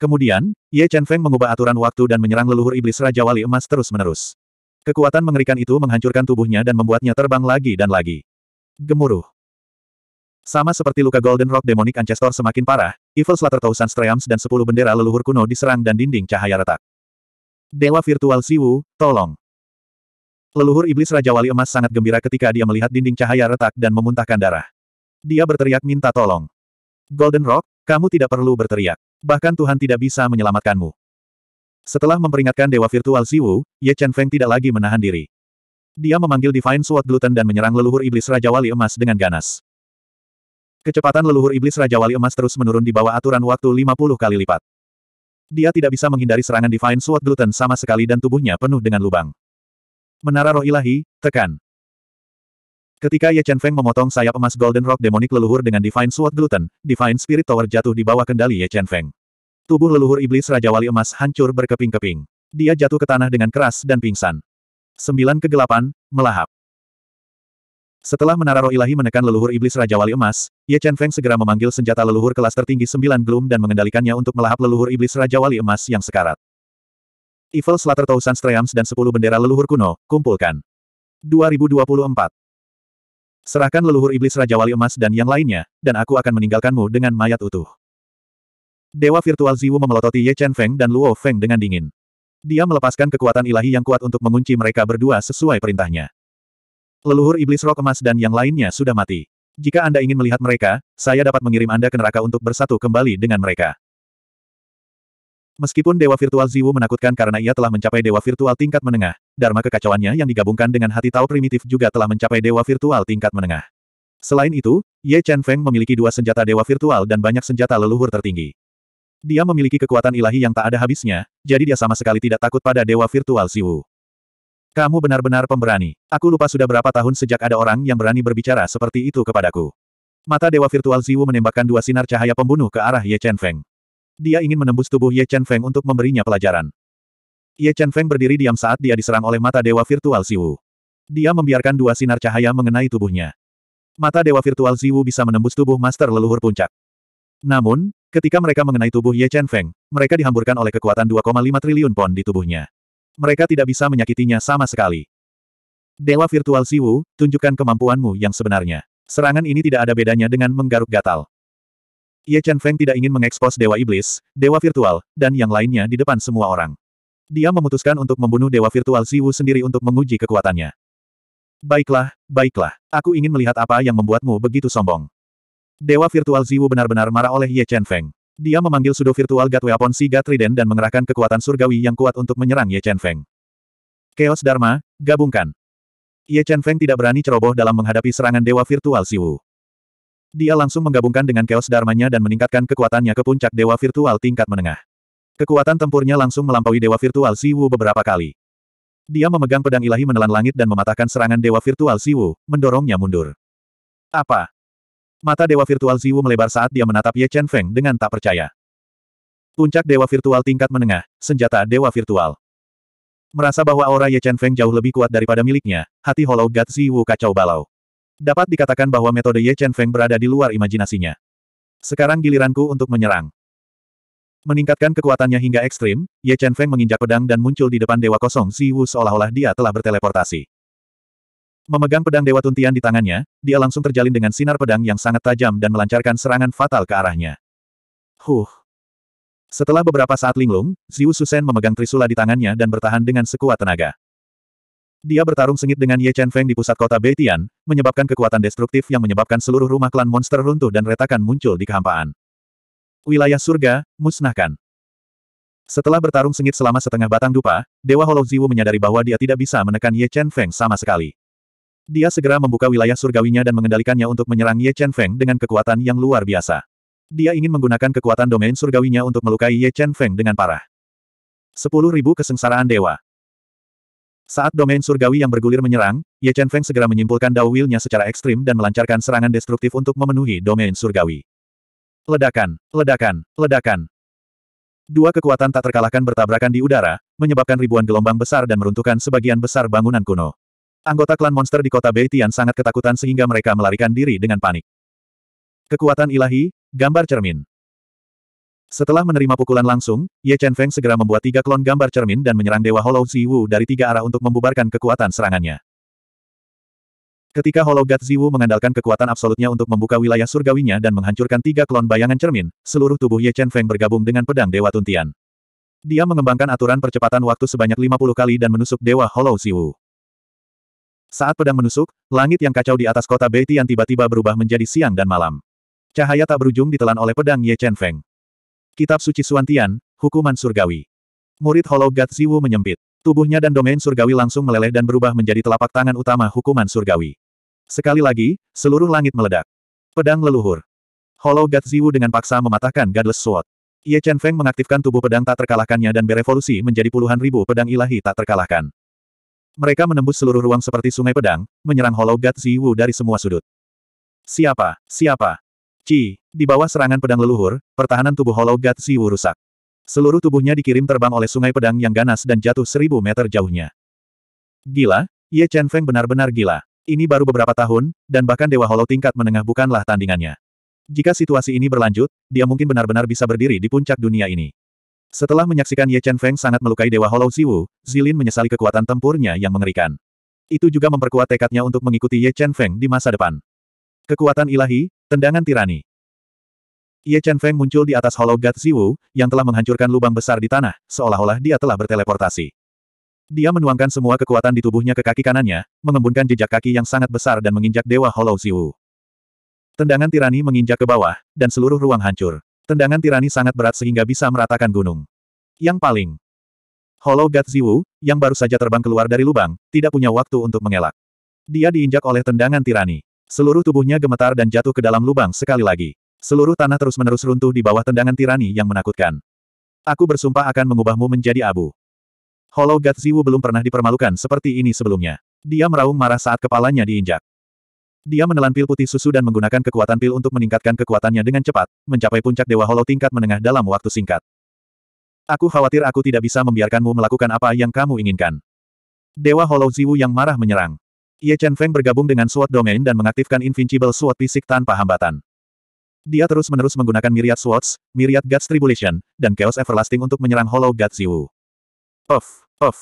Kemudian, Ye Chen Feng mengubah aturan waktu dan menyerang leluhur iblis Raja Wali Emas terus-menerus. Kekuatan mengerikan itu menghancurkan tubuhnya dan membuatnya terbang lagi dan lagi. Gemuruh. Sama seperti luka Golden Rock Demonic Ancestor semakin parah, Evil Slater Thousand Triumphs dan sepuluh bendera leluhur kuno diserang dan dinding cahaya retak. Dewa Virtual Siwu, tolong. Leluhur Iblis Raja Wali Emas sangat gembira ketika dia melihat dinding cahaya retak dan memuntahkan darah. Dia berteriak minta tolong. Golden Rock, kamu tidak perlu berteriak. Bahkan Tuhan tidak bisa menyelamatkanmu. Setelah memperingatkan Dewa Virtual Siwu, Ye Chen Feng tidak lagi menahan diri. Dia memanggil Divine Sword Gluten dan menyerang leluhur iblis Raja Wali Emas dengan ganas. Kecepatan leluhur iblis Raja Wali Emas terus menurun di bawah aturan waktu 50 kali lipat. Dia tidak bisa menghindari serangan Divine Sword Gluten sama sekali dan tubuhnya penuh dengan lubang. Menara roh ilahi, tekan. Ketika Ye Chen Feng memotong sayap emas Golden Rock Demonik leluhur dengan Divine Sword Gluten, Divine Spirit Tower jatuh di bawah kendali Ye Chen Feng. Tubuh leluhur iblis Raja Wali Emas hancur berkeping-keping. Dia jatuh ke tanah dengan keras dan pingsan. Sembilan kegelapan, melahap. Setelah menara roh ilahi menekan leluhur iblis Raja Wali Emas, Ye Chen Feng segera memanggil senjata leluhur kelas tertinggi sembilan Gloom dan mengendalikannya untuk melahap leluhur iblis Raja Wali Emas yang sekarat. Evil Slater Thousand Streams dan sepuluh bendera leluhur kuno, kumpulkan. 2024 Serahkan leluhur iblis Raja Wali Emas dan yang lainnya, dan aku akan meninggalkanmu dengan mayat utuh. Dewa virtual Ziwu memelototi Ye Chen Feng dan Luo Feng dengan dingin. Dia melepaskan kekuatan ilahi yang kuat untuk mengunci mereka berdua sesuai perintahnya. Leluhur iblis rok emas dan yang lainnya sudah mati. Jika Anda ingin melihat mereka, saya dapat mengirim Anda ke neraka untuk bersatu kembali dengan mereka. Meskipun Dewa Virtual Ziwu menakutkan karena ia telah mencapai Dewa Virtual tingkat menengah, Dharma kekacauannya yang digabungkan dengan hati Tao primitif juga telah mencapai Dewa Virtual tingkat menengah. Selain itu, Ye Chen Feng memiliki dua senjata Dewa Virtual dan banyak senjata leluhur tertinggi. Dia memiliki kekuatan ilahi yang tak ada habisnya, jadi dia sama sekali tidak takut pada Dewa Virtual Ziwu. Kamu benar-benar pemberani. Aku lupa sudah berapa tahun sejak ada orang yang berani berbicara seperti itu kepadaku. Mata Dewa Virtual Ziwu menembakkan dua sinar cahaya pembunuh ke arah Ye Chen Feng. Dia ingin menembus tubuh Ye Chen Feng untuk memberinya pelajaran. Ye Chen Feng berdiri diam saat dia diserang oleh mata dewa virtual Siwu. Dia membiarkan dua sinar cahaya mengenai tubuhnya. Mata dewa virtual Siwu bisa menembus tubuh master leluhur puncak. Namun, ketika mereka mengenai tubuh Ye Chen Feng, mereka dihamburkan oleh kekuatan 2,5 triliun pon di tubuhnya. Mereka tidak bisa menyakitinya sama sekali. Dewa virtual Siwu, tunjukkan kemampuanmu yang sebenarnya. Serangan ini tidak ada bedanya dengan menggaruk gatal. Ye Chen Feng tidak ingin mengekspos Dewa Iblis, Dewa Virtual, dan yang lainnya di depan semua orang. Dia memutuskan untuk membunuh Dewa Virtual Ziwu sendiri untuk menguji kekuatannya. Baiklah, baiklah. Aku ingin melihat apa yang membuatmu begitu sombong. Dewa Virtual Ziwu benar-benar marah oleh Ye Chen Feng. Dia memanggil sudo virtual God Weapon si Gatriden, dan mengerahkan kekuatan surgawi yang kuat untuk menyerang Ye Chen Feng. Chaos Dharma, gabungkan. Ye Chen Feng tidak berani ceroboh dalam menghadapi serangan Dewa Virtual Siwu. Dia langsung menggabungkan dengan keos dharmanya dan meningkatkan kekuatannya ke puncak dewa virtual tingkat menengah. Kekuatan tempurnya langsung melampaui dewa virtual Siwu beberapa kali. Dia memegang pedang ilahi menelan langit dan mematahkan serangan dewa virtual Siwu, mendorongnya mundur. Apa? Mata dewa virtual Siwu melebar saat dia menatap Ye Chen Feng dengan tak percaya. Puncak dewa virtual tingkat menengah, senjata dewa virtual. Merasa bahwa aura Ye Chen Feng jauh lebih kuat daripada miliknya, hati Hollow God Siwu kacau balau. Dapat dikatakan bahwa metode Ye Chen Feng berada di luar imajinasinya. Sekarang giliranku untuk menyerang. Meningkatkan kekuatannya hingga ekstrim, Ye Chen Feng menginjak pedang dan muncul di depan Dewa Kosong Si Wu seolah-olah dia telah berteleportasi. Memegang pedang Dewa Tuntian di tangannya, dia langsung terjalin dengan sinar pedang yang sangat tajam dan melancarkan serangan fatal ke arahnya. Huh. Setelah beberapa saat linglung, Wu Susen memegang trisula di tangannya dan bertahan dengan sekuat tenaga. Dia bertarung sengit dengan Ye Chen Feng di pusat kota Beitian, menyebabkan kekuatan destruktif yang menyebabkan seluruh rumah klan monster runtuh dan retakan muncul di kehampaan. Wilayah surga, musnahkan. Setelah bertarung sengit selama setengah batang dupa, Dewa Hollow Ziwu menyadari bahwa dia tidak bisa menekan Ye Chen Feng sama sekali. Dia segera membuka wilayah surgawinya dan mengendalikannya untuk menyerang Ye Chen Feng dengan kekuatan yang luar biasa. Dia ingin menggunakan kekuatan domain surgawinya untuk melukai Ye Chen Feng dengan parah. Sepuluh kesengsaraan dewa. Saat domain surgawi yang bergulir menyerang, Ye Chen Feng segera menyimpulkan Dao Will-nya secara ekstrim dan melancarkan serangan destruktif untuk memenuhi domain surgawi. Ledakan, ledakan, ledakan. Dua kekuatan tak terkalahkan bertabrakan di udara, menyebabkan ribuan gelombang besar dan meruntuhkan sebagian besar bangunan kuno. Anggota klan monster di kota Beitian sangat ketakutan sehingga mereka melarikan diri dengan panik. Kekuatan ilahi, gambar cermin. Setelah menerima pukulan langsung, Ye Chen Feng segera membuat tiga klon gambar cermin dan menyerang Dewa Hollow Ziwu dari tiga arah untuk membubarkan kekuatan serangannya. Ketika Hollow God Ziwu mengandalkan kekuatan absolutnya untuk membuka wilayah surgawinya dan menghancurkan tiga klon bayangan cermin, seluruh tubuh Ye Chen Feng bergabung dengan pedang Dewa Tuntian. Dia mengembangkan aturan percepatan waktu sebanyak 50 kali dan menusuk Dewa Hollow Ziwu. Saat pedang menusuk, langit yang kacau di atas kota Beitian tiba-tiba berubah menjadi siang dan malam. Cahaya tak berujung ditelan oleh pedang Ye Chen Feng. Kitab Suci Suantian, Hukuman Surgawi. Murid Hollow God Ziwu menyempit. Tubuhnya dan domain surgawi langsung meleleh dan berubah menjadi telapak tangan utama hukuman surgawi. Sekali lagi, seluruh langit meledak. Pedang leluhur. Hollow God Ziwu dengan paksa mematahkan Godless Sword. Ye Chen Feng mengaktifkan tubuh pedang tak terkalahkannya dan berevolusi menjadi puluhan ribu pedang ilahi tak terkalahkan. Mereka menembus seluruh ruang seperti sungai pedang, menyerang Hollow God Ziwu dari semua sudut. Siapa? Siapa? Ci, di bawah serangan pedang leluhur, pertahanan tubuh Hollow God Siwu rusak. Seluruh tubuhnya dikirim terbang oleh sungai pedang yang ganas dan jatuh seribu meter jauhnya. Gila, Ye Chen Feng benar-benar gila. Ini baru beberapa tahun, dan bahkan Dewa Hollow tingkat menengah bukanlah tandingannya. Jika situasi ini berlanjut, dia mungkin benar-benar bisa berdiri di puncak dunia ini. Setelah menyaksikan Ye Chen Feng sangat melukai Dewa Hollow Siwu, Zilin menyesali kekuatan tempurnya yang mengerikan. Itu juga memperkuat tekadnya untuk mengikuti Ye Chen Feng di masa depan. Kekuatan ilahi, Tendangan tirani. Ye Chen Feng muncul di atas Hollow God Ziwu, yang telah menghancurkan lubang besar di tanah, seolah-olah dia telah berteleportasi. Dia menuangkan semua kekuatan di tubuhnya ke kaki kanannya, mengembunkan jejak kaki yang sangat besar dan menginjak Dewa Hollow Ziwu. Tendangan tirani menginjak ke bawah, dan seluruh ruang hancur. Tendangan tirani sangat berat sehingga bisa meratakan gunung. Yang paling Hollow God Ziwu, yang baru saja terbang keluar dari lubang, tidak punya waktu untuk mengelak. Dia diinjak oleh tendangan tirani. Seluruh tubuhnya gemetar dan jatuh ke dalam lubang sekali lagi. Seluruh tanah terus-menerus runtuh di bawah tendangan tirani yang menakutkan. Aku bersumpah akan mengubahmu menjadi abu. Hollow God Ziwu belum pernah dipermalukan seperti ini sebelumnya. Dia meraung marah saat kepalanya diinjak. Dia menelan pil putih susu dan menggunakan kekuatan pil untuk meningkatkan kekuatannya dengan cepat, mencapai puncak Dewa Hollow tingkat menengah dalam waktu singkat. Aku khawatir aku tidak bisa membiarkanmu melakukan apa yang kamu inginkan. Dewa Hollow Ziwu yang marah menyerang. Ye Chen Feng bergabung dengan Sword Domain dan mengaktifkan Invincible Sword Fisik tanpa hambatan. Dia terus-menerus menggunakan Myriad Swords, Myriad God's Tribulation, dan Chaos Everlasting untuk menyerang Hollow God Ziwu. Of, of.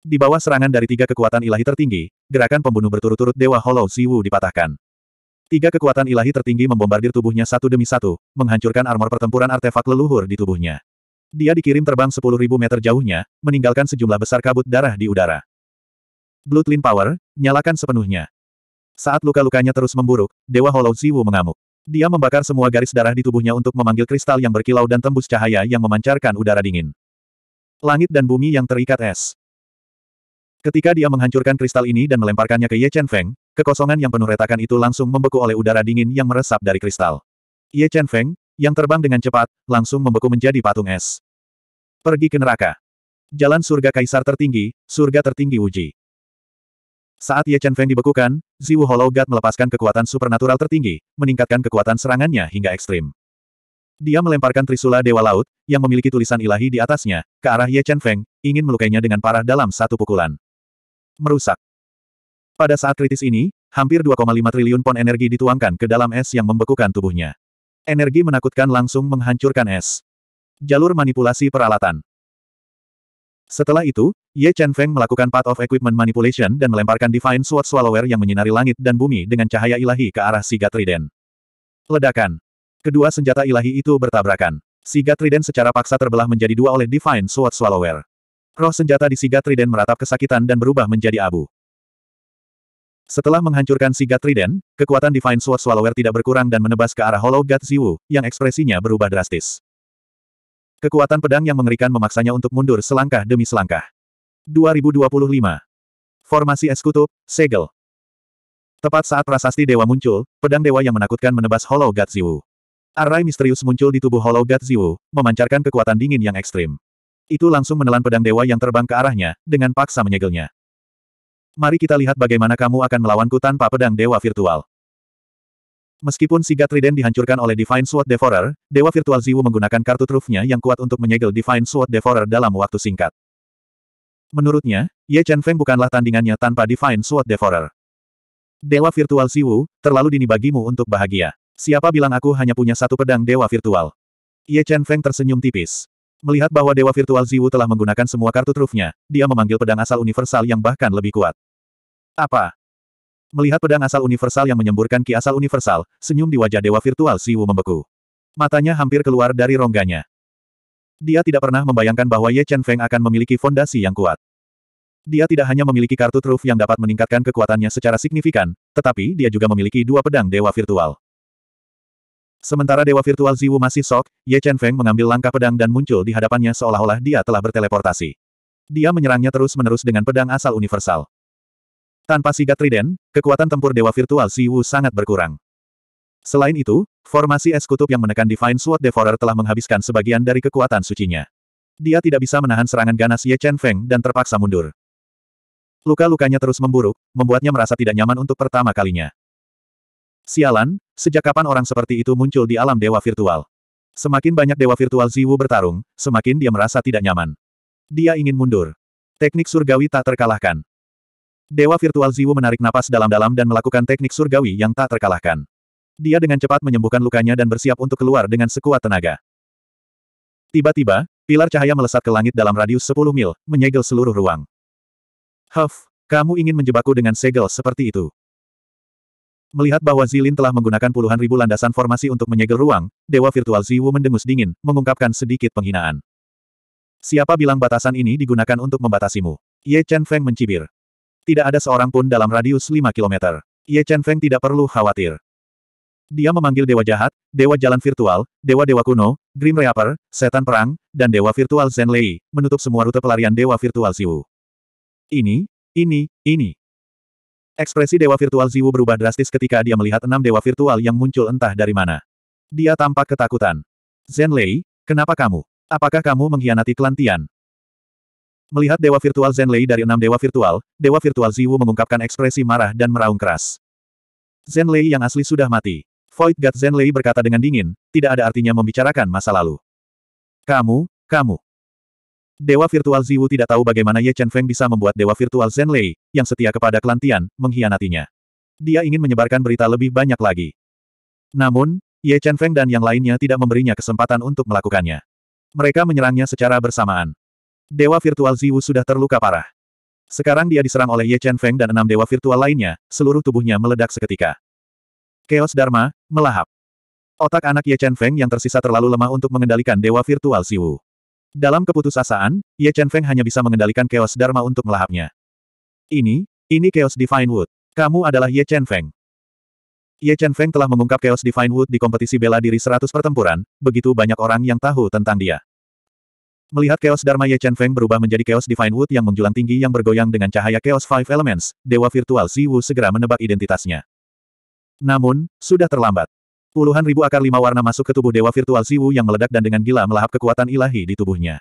Di bawah serangan dari tiga kekuatan ilahi tertinggi, gerakan pembunuh berturut-turut Dewa Hollow Ziwu dipatahkan. Tiga kekuatan ilahi tertinggi membombardir tubuhnya satu demi satu, menghancurkan armor pertempuran artefak leluhur di tubuhnya. Dia dikirim terbang 10.000 meter jauhnya, meninggalkan sejumlah besar kabut darah di udara. Bloodline Power, nyalakan sepenuhnya. Saat luka-lukanya terus memburuk, Dewa Hollow Ziwu mengamuk. Dia membakar semua garis darah di tubuhnya untuk memanggil kristal yang berkilau dan tembus cahaya yang memancarkan udara dingin. Langit dan bumi yang terikat es. Ketika dia menghancurkan kristal ini dan melemparkannya ke Ye Chen Feng, kekosongan yang penuh retakan itu langsung membeku oleh udara dingin yang meresap dari kristal. Ye Chen Feng, yang terbang dengan cepat, langsung membeku menjadi patung es. Pergi ke neraka. Jalan surga kaisar tertinggi, surga tertinggi uji. Saat Ye Chen Feng dibekukan, Ziwu Hollow God melepaskan kekuatan supernatural tertinggi, meningkatkan kekuatan serangannya hingga ekstrim. Dia melemparkan trisula Dewa Laut, yang memiliki tulisan ilahi di atasnya, ke arah Ye Chen Feng, ingin melukainya dengan parah dalam satu pukulan. Merusak. Pada saat kritis ini, hampir 2,5 triliun pon energi dituangkan ke dalam es yang membekukan tubuhnya. Energi menakutkan langsung menghancurkan es. Jalur manipulasi peralatan. Setelah itu, Ye Chen Feng melakukan Path of Equipment Manipulation dan melemparkan Divine Sword Swallower yang menyinari langit dan bumi dengan cahaya ilahi ke arah Siga Triden. Ledakan. Kedua senjata ilahi itu bertabrakan. Siga Triden secara paksa terbelah menjadi dua oleh Divine Sword Swallower. Roh senjata di Siga Triden meratap kesakitan dan berubah menjadi abu. Setelah menghancurkan Siga Triden, kekuatan Divine Sword Swallower tidak berkurang dan menebas ke arah Hollow God Ziwu, yang ekspresinya berubah drastis. Kekuatan pedang yang mengerikan memaksanya untuk mundur selangkah demi selangkah. 2025. Formasi Kutub, Segel. Tepat saat prasasti dewa muncul, pedang dewa yang menakutkan menebas Hollow God Ziwu. Arai misterius muncul di tubuh Hollow God Ziwu, memancarkan kekuatan dingin yang ekstrim. Itu langsung menelan pedang dewa yang terbang ke arahnya, dengan paksa menyegelnya. Mari kita lihat bagaimana kamu akan melawanku tanpa pedang dewa virtual. Meskipun Sigat Trident dihancurkan oleh Divine Sword Devourer, Dewa Virtual Ziwu menggunakan kartu trufnya yang kuat untuk menyegel Divine Sword Devourer dalam waktu singkat. Menurutnya, Ye Chen Feng bukanlah tandingannya tanpa Divine Sword Devourer. Dewa virtual Siwu, terlalu dini bagimu untuk bahagia. Siapa bilang aku hanya punya satu pedang dewa virtual? Ye Chen Feng tersenyum tipis. Melihat bahwa dewa virtual Ziwu telah menggunakan semua kartu trufnya, dia memanggil pedang asal universal yang bahkan lebih kuat. Apa? Melihat pedang asal universal yang menyemburkan ki asal universal, senyum di wajah dewa virtual Ziwu membeku. Matanya hampir keluar dari rongganya. Dia tidak pernah membayangkan bahwa Ye Chen Feng akan memiliki fondasi yang kuat. Dia tidak hanya memiliki kartu truf yang dapat meningkatkan kekuatannya secara signifikan, tetapi dia juga memiliki dua pedang dewa virtual. Sementara dewa virtual Ziwu masih sok, Ye Chen Feng mengambil langkah pedang dan muncul di hadapannya seolah-olah dia telah berteleportasi. Dia menyerangnya terus-menerus dengan pedang asal universal. Tanpa sigat triden, kekuatan tempur dewa virtual Ziwu sangat berkurang. Selain itu, formasi es kutub yang menekan Divine Sword Devourer telah menghabiskan sebagian dari kekuatan sucinya. Dia tidak bisa menahan serangan ganas Ye Chen Feng dan terpaksa mundur. Luka-lukanya terus memburuk, membuatnya merasa tidak nyaman untuk pertama kalinya. Sialan, sejak kapan orang seperti itu muncul di alam dewa virtual? Semakin banyak dewa virtual Ziwu bertarung, semakin dia merasa tidak nyaman. Dia ingin mundur. Teknik surgawi tak terkalahkan. Dewa virtual Ziwu menarik napas dalam-dalam dan melakukan teknik surgawi yang tak terkalahkan. Dia dengan cepat menyembuhkan lukanya dan bersiap untuk keluar dengan sekuat tenaga. Tiba-tiba, pilar cahaya melesat ke langit dalam radius 10 mil, menyegel seluruh ruang. Huff, kamu ingin menjebakku dengan segel seperti itu. Melihat bahwa Zilin telah menggunakan puluhan ribu landasan formasi untuk menyegel ruang, Dewa Virtual Ziwu mendengus dingin, mengungkapkan sedikit penghinaan. Siapa bilang batasan ini digunakan untuk membatasimu? Ye Chen Feng mencibir. Tidak ada seorang pun dalam radius 5 kilometer. Ye Chen Feng tidak perlu khawatir. Dia memanggil Dewa Jahat, Dewa Jalan Virtual, Dewa Dewa Kuno, Grim Reaper, Setan Perang, dan Dewa Virtual Zen Lei, menutup semua rute pelarian Dewa Virtual Ziwu. Ini, ini, ini. Ekspresi dewa virtual Ziwu berubah drastis ketika dia melihat enam dewa virtual yang muncul entah dari mana. Dia tampak ketakutan. Zen Lei, kenapa kamu? Apakah kamu mengkhianati klan Tian? Melihat dewa virtual Zen Lei dari enam dewa virtual, dewa virtual Ziwu mengungkapkan ekspresi marah dan meraung keras. Zen Lei yang asli sudah mati. Void God Zen Lei berkata dengan dingin, tidak ada artinya membicarakan masa lalu. Kamu, kamu. Dewa virtual Ziwu tidak tahu bagaimana Ye Chen Feng bisa membuat dewa virtual Zhen Lei, yang setia kepada Kelantian, mengkhianatinya. Dia ingin menyebarkan berita lebih banyak lagi. Namun, Ye Chen Feng dan yang lainnya tidak memberinya kesempatan untuk melakukannya. Mereka menyerangnya secara bersamaan. Dewa virtual Ziwu sudah terluka parah. Sekarang dia diserang oleh Ye Chen Feng dan enam dewa virtual lainnya, seluruh tubuhnya meledak seketika. Chaos Dharma, melahap. Otak anak Ye Chen Feng yang tersisa terlalu lemah untuk mengendalikan dewa virtual Ziwu. Dalam keputusasaan, Ye Chen Feng hanya bisa mengendalikan Chaos Dharma untuk melahapnya. Ini, ini Chaos Divine Wood. Kamu adalah Ye Chen Feng. Ye Chen Feng telah mengungkap Chaos Divine Wood di kompetisi bela diri 100 pertempuran, begitu banyak orang yang tahu tentang dia. Melihat Chaos Dharma Ye Chen Feng berubah menjadi Chaos Divine Wood yang menjulang tinggi yang bergoyang dengan cahaya Chaos Five Elements, Dewa Virtual Wu segera menebak identitasnya. Namun, sudah terlambat. Puluhan ribu akar lima warna masuk ke tubuh dewa virtual Siwu yang meledak dan dengan gila melahap kekuatan ilahi di tubuhnya.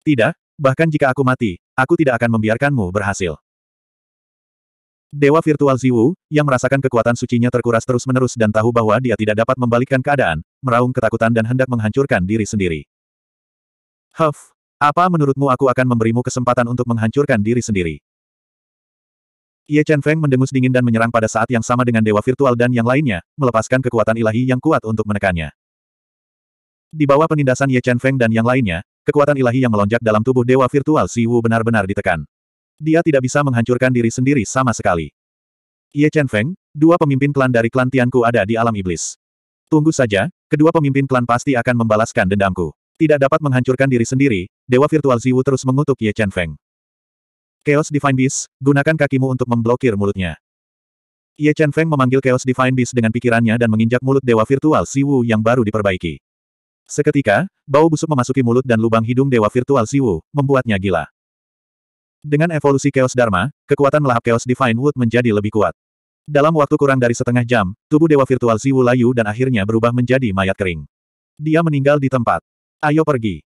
Tidak, bahkan jika aku mati, aku tidak akan membiarkanmu berhasil. Dewa virtual Siwu, yang merasakan kekuatan sucinya terkuras terus-menerus dan tahu bahwa dia tidak dapat membalikkan keadaan, meraung ketakutan dan hendak menghancurkan diri sendiri. Huff, apa menurutmu aku akan memberimu kesempatan untuk menghancurkan diri sendiri? Ye Chen Feng mendengus dingin dan menyerang pada saat yang sama dengan dewa virtual dan yang lainnya, melepaskan kekuatan ilahi yang kuat untuk menekannya. Di bawah penindasan Ye Chen Feng dan yang lainnya, kekuatan ilahi yang melonjak dalam tubuh dewa virtual Si Wu benar-benar ditekan. Dia tidak bisa menghancurkan diri sendiri sama sekali. Ye Chen Feng, dua pemimpin klan dari klan Tianku ada di alam iblis. Tunggu saja, kedua pemimpin klan pasti akan membalaskan dendamku. Tidak dapat menghancurkan diri sendiri, Dewa Virtual Ziwu terus mengutuk Ye Chen Feng. Chaos Divine Beast, gunakan kakimu untuk memblokir mulutnya. Ye Chen Feng memanggil Chaos Divine Beast dengan pikirannya dan menginjak mulut dewa virtual Si Wu yang baru diperbaiki. Seketika, bau busuk memasuki mulut dan lubang hidung dewa virtual Si Wu, membuatnya gila. Dengan evolusi Chaos Dharma, kekuatan melahap Chaos Divine Wood menjadi lebih kuat. Dalam waktu kurang dari setengah jam, tubuh dewa virtual Si Wu layu dan akhirnya berubah menjadi mayat kering. Dia meninggal di tempat. Ayo pergi.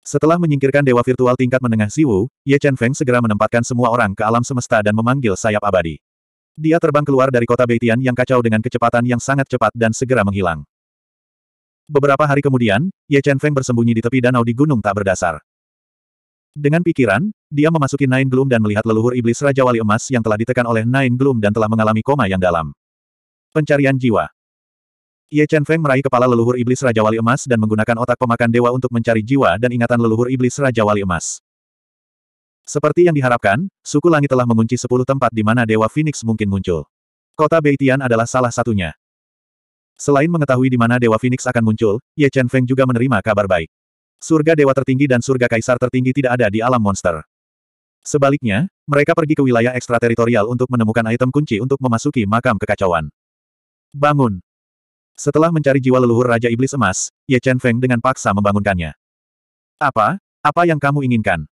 Setelah menyingkirkan dewa virtual tingkat menengah Siwu, Ye Chen Feng segera menempatkan semua orang ke alam semesta dan memanggil sayap abadi. Dia terbang keluar dari kota Beitian yang kacau dengan kecepatan yang sangat cepat dan segera menghilang. Beberapa hari kemudian, Ye Chen Feng bersembunyi di tepi danau di gunung tak berdasar. Dengan pikiran, dia memasuki Nain Gloom dan melihat leluhur iblis Raja Wali Emas yang telah ditekan oleh Nain Gloom dan telah mengalami koma yang dalam. Pencarian jiwa Ye Chen Feng meraih kepala leluhur iblis Raja Wali Emas dan menggunakan otak pemakan dewa untuk mencari jiwa dan ingatan leluhur iblis Raja Wali Emas. Seperti yang diharapkan, suku langit telah mengunci sepuluh tempat di mana Dewa Phoenix mungkin muncul. Kota Beitian adalah salah satunya. Selain mengetahui di mana Dewa Phoenix akan muncul, Ye Chen Feng juga menerima kabar baik. Surga Dewa tertinggi dan surga Kaisar tertinggi tidak ada di alam monster. Sebaliknya, mereka pergi ke wilayah ekstrateritorial untuk menemukan item kunci untuk memasuki makam kekacauan. Bangun! Setelah mencari jiwa leluhur Raja Iblis Emas, Ye Chen Feng dengan paksa membangunkannya. Apa? Apa yang kamu inginkan?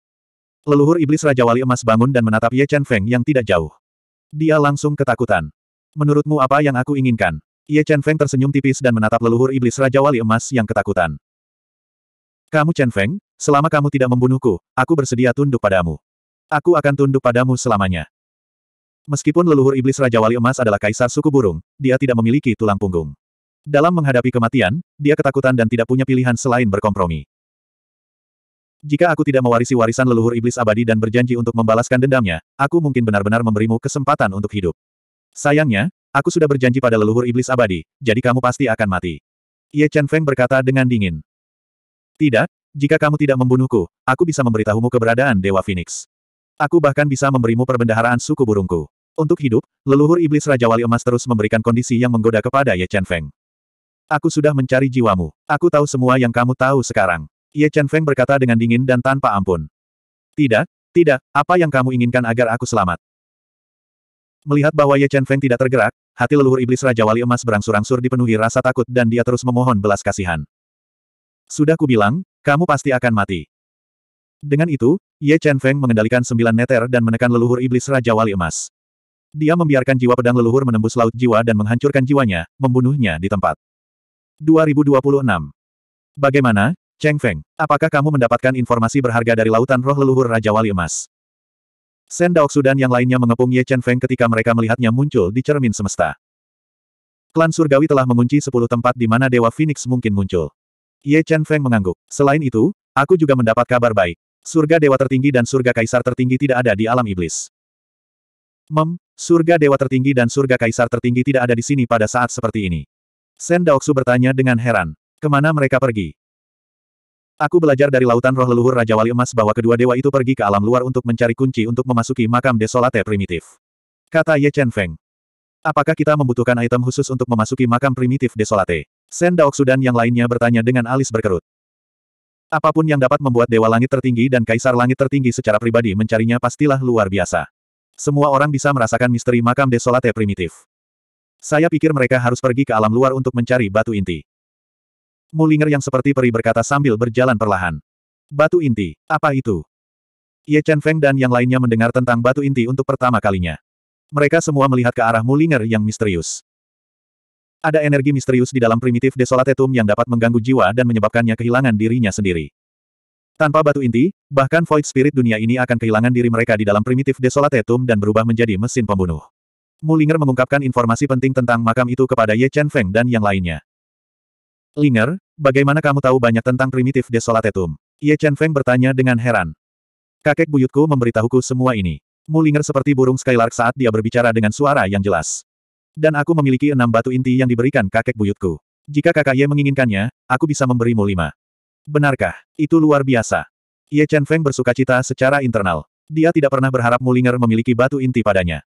Leluhur Iblis Raja Wali Emas bangun dan menatap Ye Chen Feng yang tidak jauh. Dia langsung ketakutan. Menurutmu apa yang aku inginkan? Ye Chen Feng tersenyum tipis dan menatap leluhur Iblis Raja Wali Emas yang ketakutan. Kamu Chen Feng, selama kamu tidak membunuhku, aku bersedia tunduk padamu. Aku akan tunduk padamu selamanya. Meskipun leluhur iblis Raja Wali Emas adalah kaisar suku burung, dia tidak memiliki tulang punggung. Dalam menghadapi kematian, dia ketakutan dan tidak punya pilihan selain berkompromi. Jika aku tidak mewarisi warisan leluhur iblis abadi dan berjanji untuk membalaskan dendamnya, aku mungkin benar-benar memberimu kesempatan untuk hidup. Sayangnya, aku sudah berjanji pada leluhur iblis abadi, jadi kamu pasti akan mati. Ye Chen Feng berkata dengan dingin. Tidak, jika kamu tidak membunuhku, aku bisa memberitahumu keberadaan Dewa Phoenix. Aku bahkan bisa memberimu perbendaharaan suku burungku. Untuk hidup, leluhur iblis Raja Wali Emas terus memberikan kondisi yang menggoda kepada Ye Chen Feng. Aku sudah mencari jiwamu. Aku tahu semua yang kamu tahu sekarang. Ye Chen Feng berkata dengan dingin dan tanpa ampun. Tidak, tidak, apa yang kamu inginkan agar aku selamat? Melihat bahwa Ye Chen Feng tidak tergerak, hati leluhur iblis Raja Wali Emas berangsur-angsur dipenuhi rasa takut dan dia terus memohon belas kasihan. Sudah kubilang, kamu pasti akan mati. Dengan itu, Ye Chen Feng mengendalikan sembilan neter dan menekan leluhur iblis Raja Wali Emas. Dia membiarkan jiwa pedang leluhur menembus laut jiwa dan menghancurkan jiwanya, membunuhnya di tempat. 2026. Bagaimana, Cheng Feng? Apakah kamu mendapatkan informasi berharga dari lautan roh leluhur Raja Wali Emas? Sen Daoksu dan yang lainnya mengepung Ye Chen Feng ketika mereka melihatnya muncul di cermin semesta. Klan Surgawi telah mengunci 10 tempat di mana Dewa Phoenix mungkin muncul. Ye Chen Feng mengangguk. Selain itu, aku juga mendapat kabar baik. Surga Dewa Tertinggi dan Surga Kaisar Tertinggi tidak ada di alam iblis. Mem, Surga Dewa Tertinggi dan Surga Kaisar Tertinggi tidak ada di sini pada saat seperti ini. Sen Daoksu bertanya dengan heran. Kemana mereka pergi? Aku belajar dari lautan roh leluhur Raja Wali Emas bahwa kedua dewa itu pergi ke alam luar untuk mencari kunci untuk memasuki makam desolate primitif. Kata Ye Chen Feng. Apakah kita membutuhkan item khusus untuk memasuki makam primitif desolate? Sen Daoksu dan yang lainnya bertanya dengan alis berkerut. Apapun yang dapat membuat Dewa Langit Tertinggi dan Kaisar Langit Tertinggi secara pribadi mencarinya pastilah luar biasa. Semua orang bisa merasakan misteri makam desolate primitif. Saya pikir mereka harus pergi ke alam luar untuk mencari batu inti. Mulinger yang seperti peri berkata sambil berjalan perlahan. Batu inti, apa itu? Ye Chen Feng dan yang lainnya mendengar tentang batu inti untuk pertama kalinya. Mereka semua melihat ke arah Mulinger yang misterius. Ada energi misterius di dalam primitif desolatetum yang dapat mengganggu jiwa dan menyebabkannya kehilangan dirinya sendiri. Tanpa batu inti, bahkan void spirit dunia ini akan kehilangan diri mereka di dalam primitif desolatetum dan berubah menjadi mesin pembunuh. Mulinger mengungkapkan informasi penting tentang makam itu kepada Ye Chen Feng dan yang lainnya. Linger, bagaimana kamu tahu banyak tentang primitif desolatetum? Ye Chen Feng bertanya dengan heran. Kakek buyutku memberitahuku semua ini. Mulinger seperti burung skylark saat dia berbicara dengan suara yang jelas. Dan aku memiliki enam batu inti yang diberikan kakek buyutku. Jika kakak Ye menginginkannya, aku bisa memberimu lima. Benarkah? Itu luar biasa. Ye Chen Feng bersuka cita secara internal. Dia tidak pernah berharap Mulinger memiliki batu inti padanya.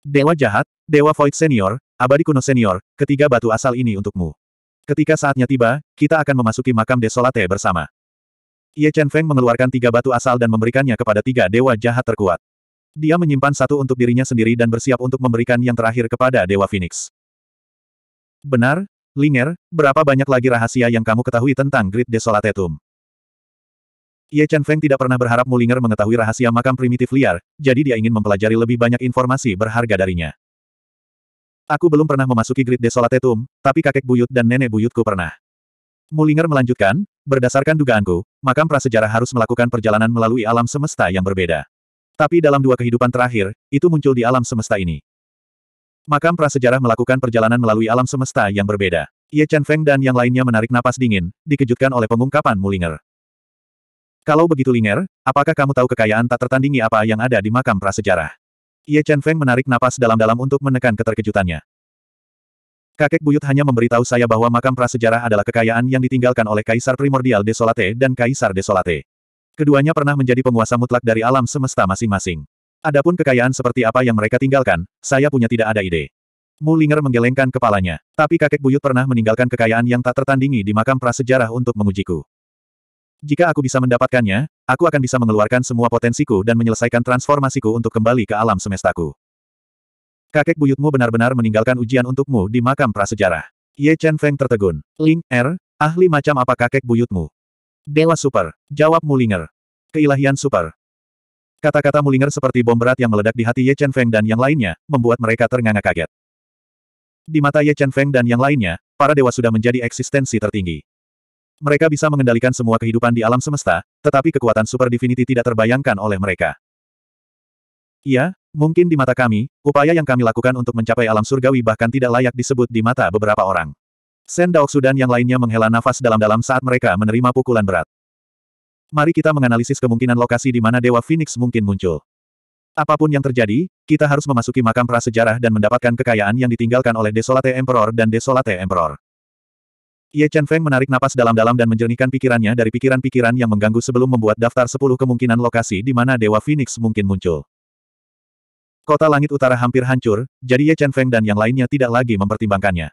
Dewa jahat, Dewa Void Senior, Abadi Kuno Senior, ketiga batu asal ini untukmu. Ketika saatnya tiba, kita akan memasuki makam Desolate bersama. Ye Chen Feng mengeluarkan tiga batu asal dan memberikannya kepada tiga dewa jahat terkuat. Dia menyimpan satu untuk dirinya sendiri dan bersiap untuk memberikan yang terakhir kepada Dewa Phoenix. Benar, Linger, berapa banyak lagi rahasia yang kamu ketahui tentang Grid Desolatetum? Ye Chen Feng tidak pernah berharap Mulinger mengetahui rahasia makam primitif liar, jadi dia ingin mempelajari lebih banyak informasi berharga darinya. Aku belum pernah memasuki Great Desolatetum, tapi kakek buyut dan nenek buyutku pernah. Mulinger melanjutkan, berdasarkan dugaanku, makam prasejarah harus melakukan perjalanan melalui alam semesta yang berbeda. Tapi dalam dua kehidupan terakhir, itu muncul di alam semesta ini. Makam prasejarah melakukan perjalanan melalui alam semesta yang berbeda. Ye Chen Feng dan yang lainnya menarik napas dingin, dikejutkan oleh pengungkapan Mulinger. Kalau begitu Linger, apakah kamu tahu kekayaan tak tertandingi apa yang ada di makam prasejarah? Ye Chen Feng menarik napas dalam-dalam untuk menekan keterkejutannya. Kakek buyut hanya memberitahu saya bahwa makam prasejarah adalah kekayaan yang ditinggalkan oleh Kaisar Primordial Desolate dan Kaisar Desolate. Keduanya pernah menjadi penguasa mutlak dari alam semesta masing-masing. Adapun kekayaan seperti apa yang mereka tinggalkan, saya punya tidak ada ide. Mulinger menggelengkan kepalanya, tapi kakek buyut pernah meninggalkan kekayaan yang tak tertandingi di makam prasejarah untuk mengujiku. Jika aku bisa mendapatkannya, aku akan bisa mengeluarkan semua potensiku dan menyelesaikan transformasiku untuk kembali ke alam semestaku. Kakek buyutmu benar-benar meninggalkan ujian untukmu di makam prasejarah. Ye Chen Feng tertegun. Ling, Er, ahli macam apa kakek buyutmu? Dewa Super. Jawab Mulinger. Keilahian Super. Kata-kata Mulinger seperti bom berat yang meledak di hati Ye Chen Feng dan yang lainnya, membuat mereka ternganga kaget. Di mata Ye Chen Feng dan yang lainnya, para dewa sudah menjadi eksistensi tertinggi. Mereka bisa mengendalikan semua kehidupan di alam semesta, tetapi kekuatan Super Divinity tidak terbayangkan oleh mereka. Iya, mungkin di mata kami, upaya yang kami lakukan untuk mencapai alam surgawi bahkan tidak layak disebut di mata beberapa orang. Sen Daoksu dan yang lainnya menghela nafas dalam-dalam saat mereka menerima pukulan berat. Mari kita menganalisis kemungkinan lokasi di mana Dewa Phoenix mungkin muncul. Apapun yang terjadi, kita harus memasuki makam prasejarah dan mendapatkan kekayaan yang ditinggalkan oleh Desolate Emperor dan Desolate Emperor. Ye Chen Feng menarik napas dalam-dalam dan menjernihkan pikirannya dari pikiran-pikiran yang mengganggu sebelum membuat daftar sepuluh kemungkinan lokasi di mana Dewa Phoenix mungkin muncul. Kota langit utara hampir hancur, jadi Ye Chen Feng dan yang lainnya tidak lagi mempertimbangkannya.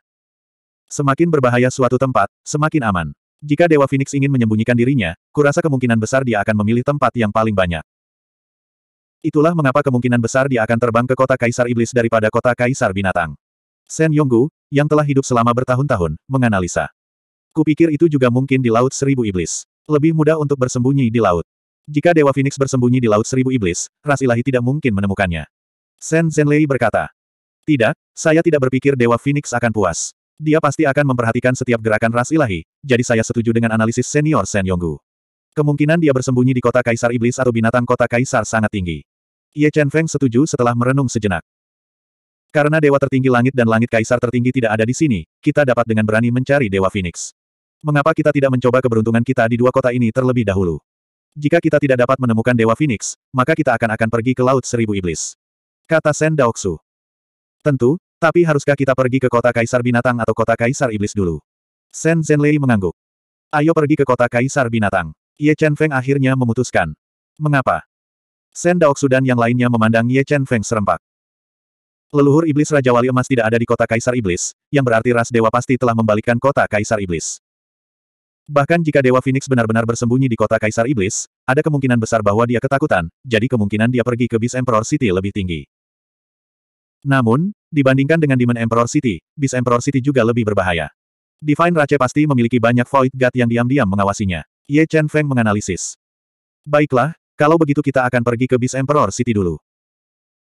Semakin berbahaya suatu tempat, semakin aman. Jika Dewa Phoenix ingin menyembunyikan dirinya, kurasa kemungkinan besar dia akan memilih tempat yang paling banyak. Itulah mengapa kemungkinan besar dia akan terbang ke kota Kaisar Iblis daripada kota Kaisar Binatang. Sen Yonggu, yang telah hidup selama bertahun-tahun, menganalisa. Kupikir itu juga mungkin di Laut Seribu Iblis. Lebih mudah untuk bersembunyi di laut. Jika Dewa Phoenix bersembunyi di Laut Seribu Iblis, ras ilahi tidak mungkin menemukannya. Sen Zhenlei berkata. Tidak, saya tidak berpikir Dewa Phoenix akan puas. Dia pasti akan memperhatikan setiap gerakan ras ilahi, jadi saya setuju dengan analisis senior Sen Yonggu. Kemungkinan dia bersembunyi di kota Kaisar Iblis atau binatang kota Kaisar sangat tinggi. Ye Chen Feng setuju setelah merenung sejenak. Karena dewa tertinggi langit dan langit kaisar tertinggi tidak ada di sini, kita dapat dengan berani mencari dewa Phoenix. Mengapa kita tidak mencoba keberuntungan kita di dua kota ini terlebih dahulu? Jika kita tidak dapat menemukan Dewa Phoenix, maka kita akan akan pergi ke Laut Seribu Iblis. Kata Sen Daoksu. Tentu, tapi haruskah kita pergi ke kota Kaisar Binatang atau kota Kaisar Iblis dulu? Sen Zhenlei mengangguk. Ayo pergi ke kota Kaisar Binatang. Ye Chen Feng akhirnya memutuskan. Mengapa? Sen Daoksu dan yang lainnya memandang Ye Chen Feng serempak. Leluhur iblis Raja Wali Emas tidak ada di kota Kaisar Iblis, yang berarti ras dewa pasti telah membalikkan kota Kaisar Iblis. Bahkan jika Dewa Phoenix benar-benar bersembunyi di kota Kaisar Iblis, ada kemungkinan besar bahwa dia ketakutan, jadi kemungkinan dia pergi ke Beast Emperor City lebih tinggi. Namun, dibandingkan dengan Demon Emperor City, Beast Emperor City juga lebih berbahaya. Divine Rache pasti memiliki banyak Void God yang diam-diam mengawasinya. Ye Chen Feng menganalisis. Baiklah, kalau begitu kita akan pergi ke Beast Emperor City dulu.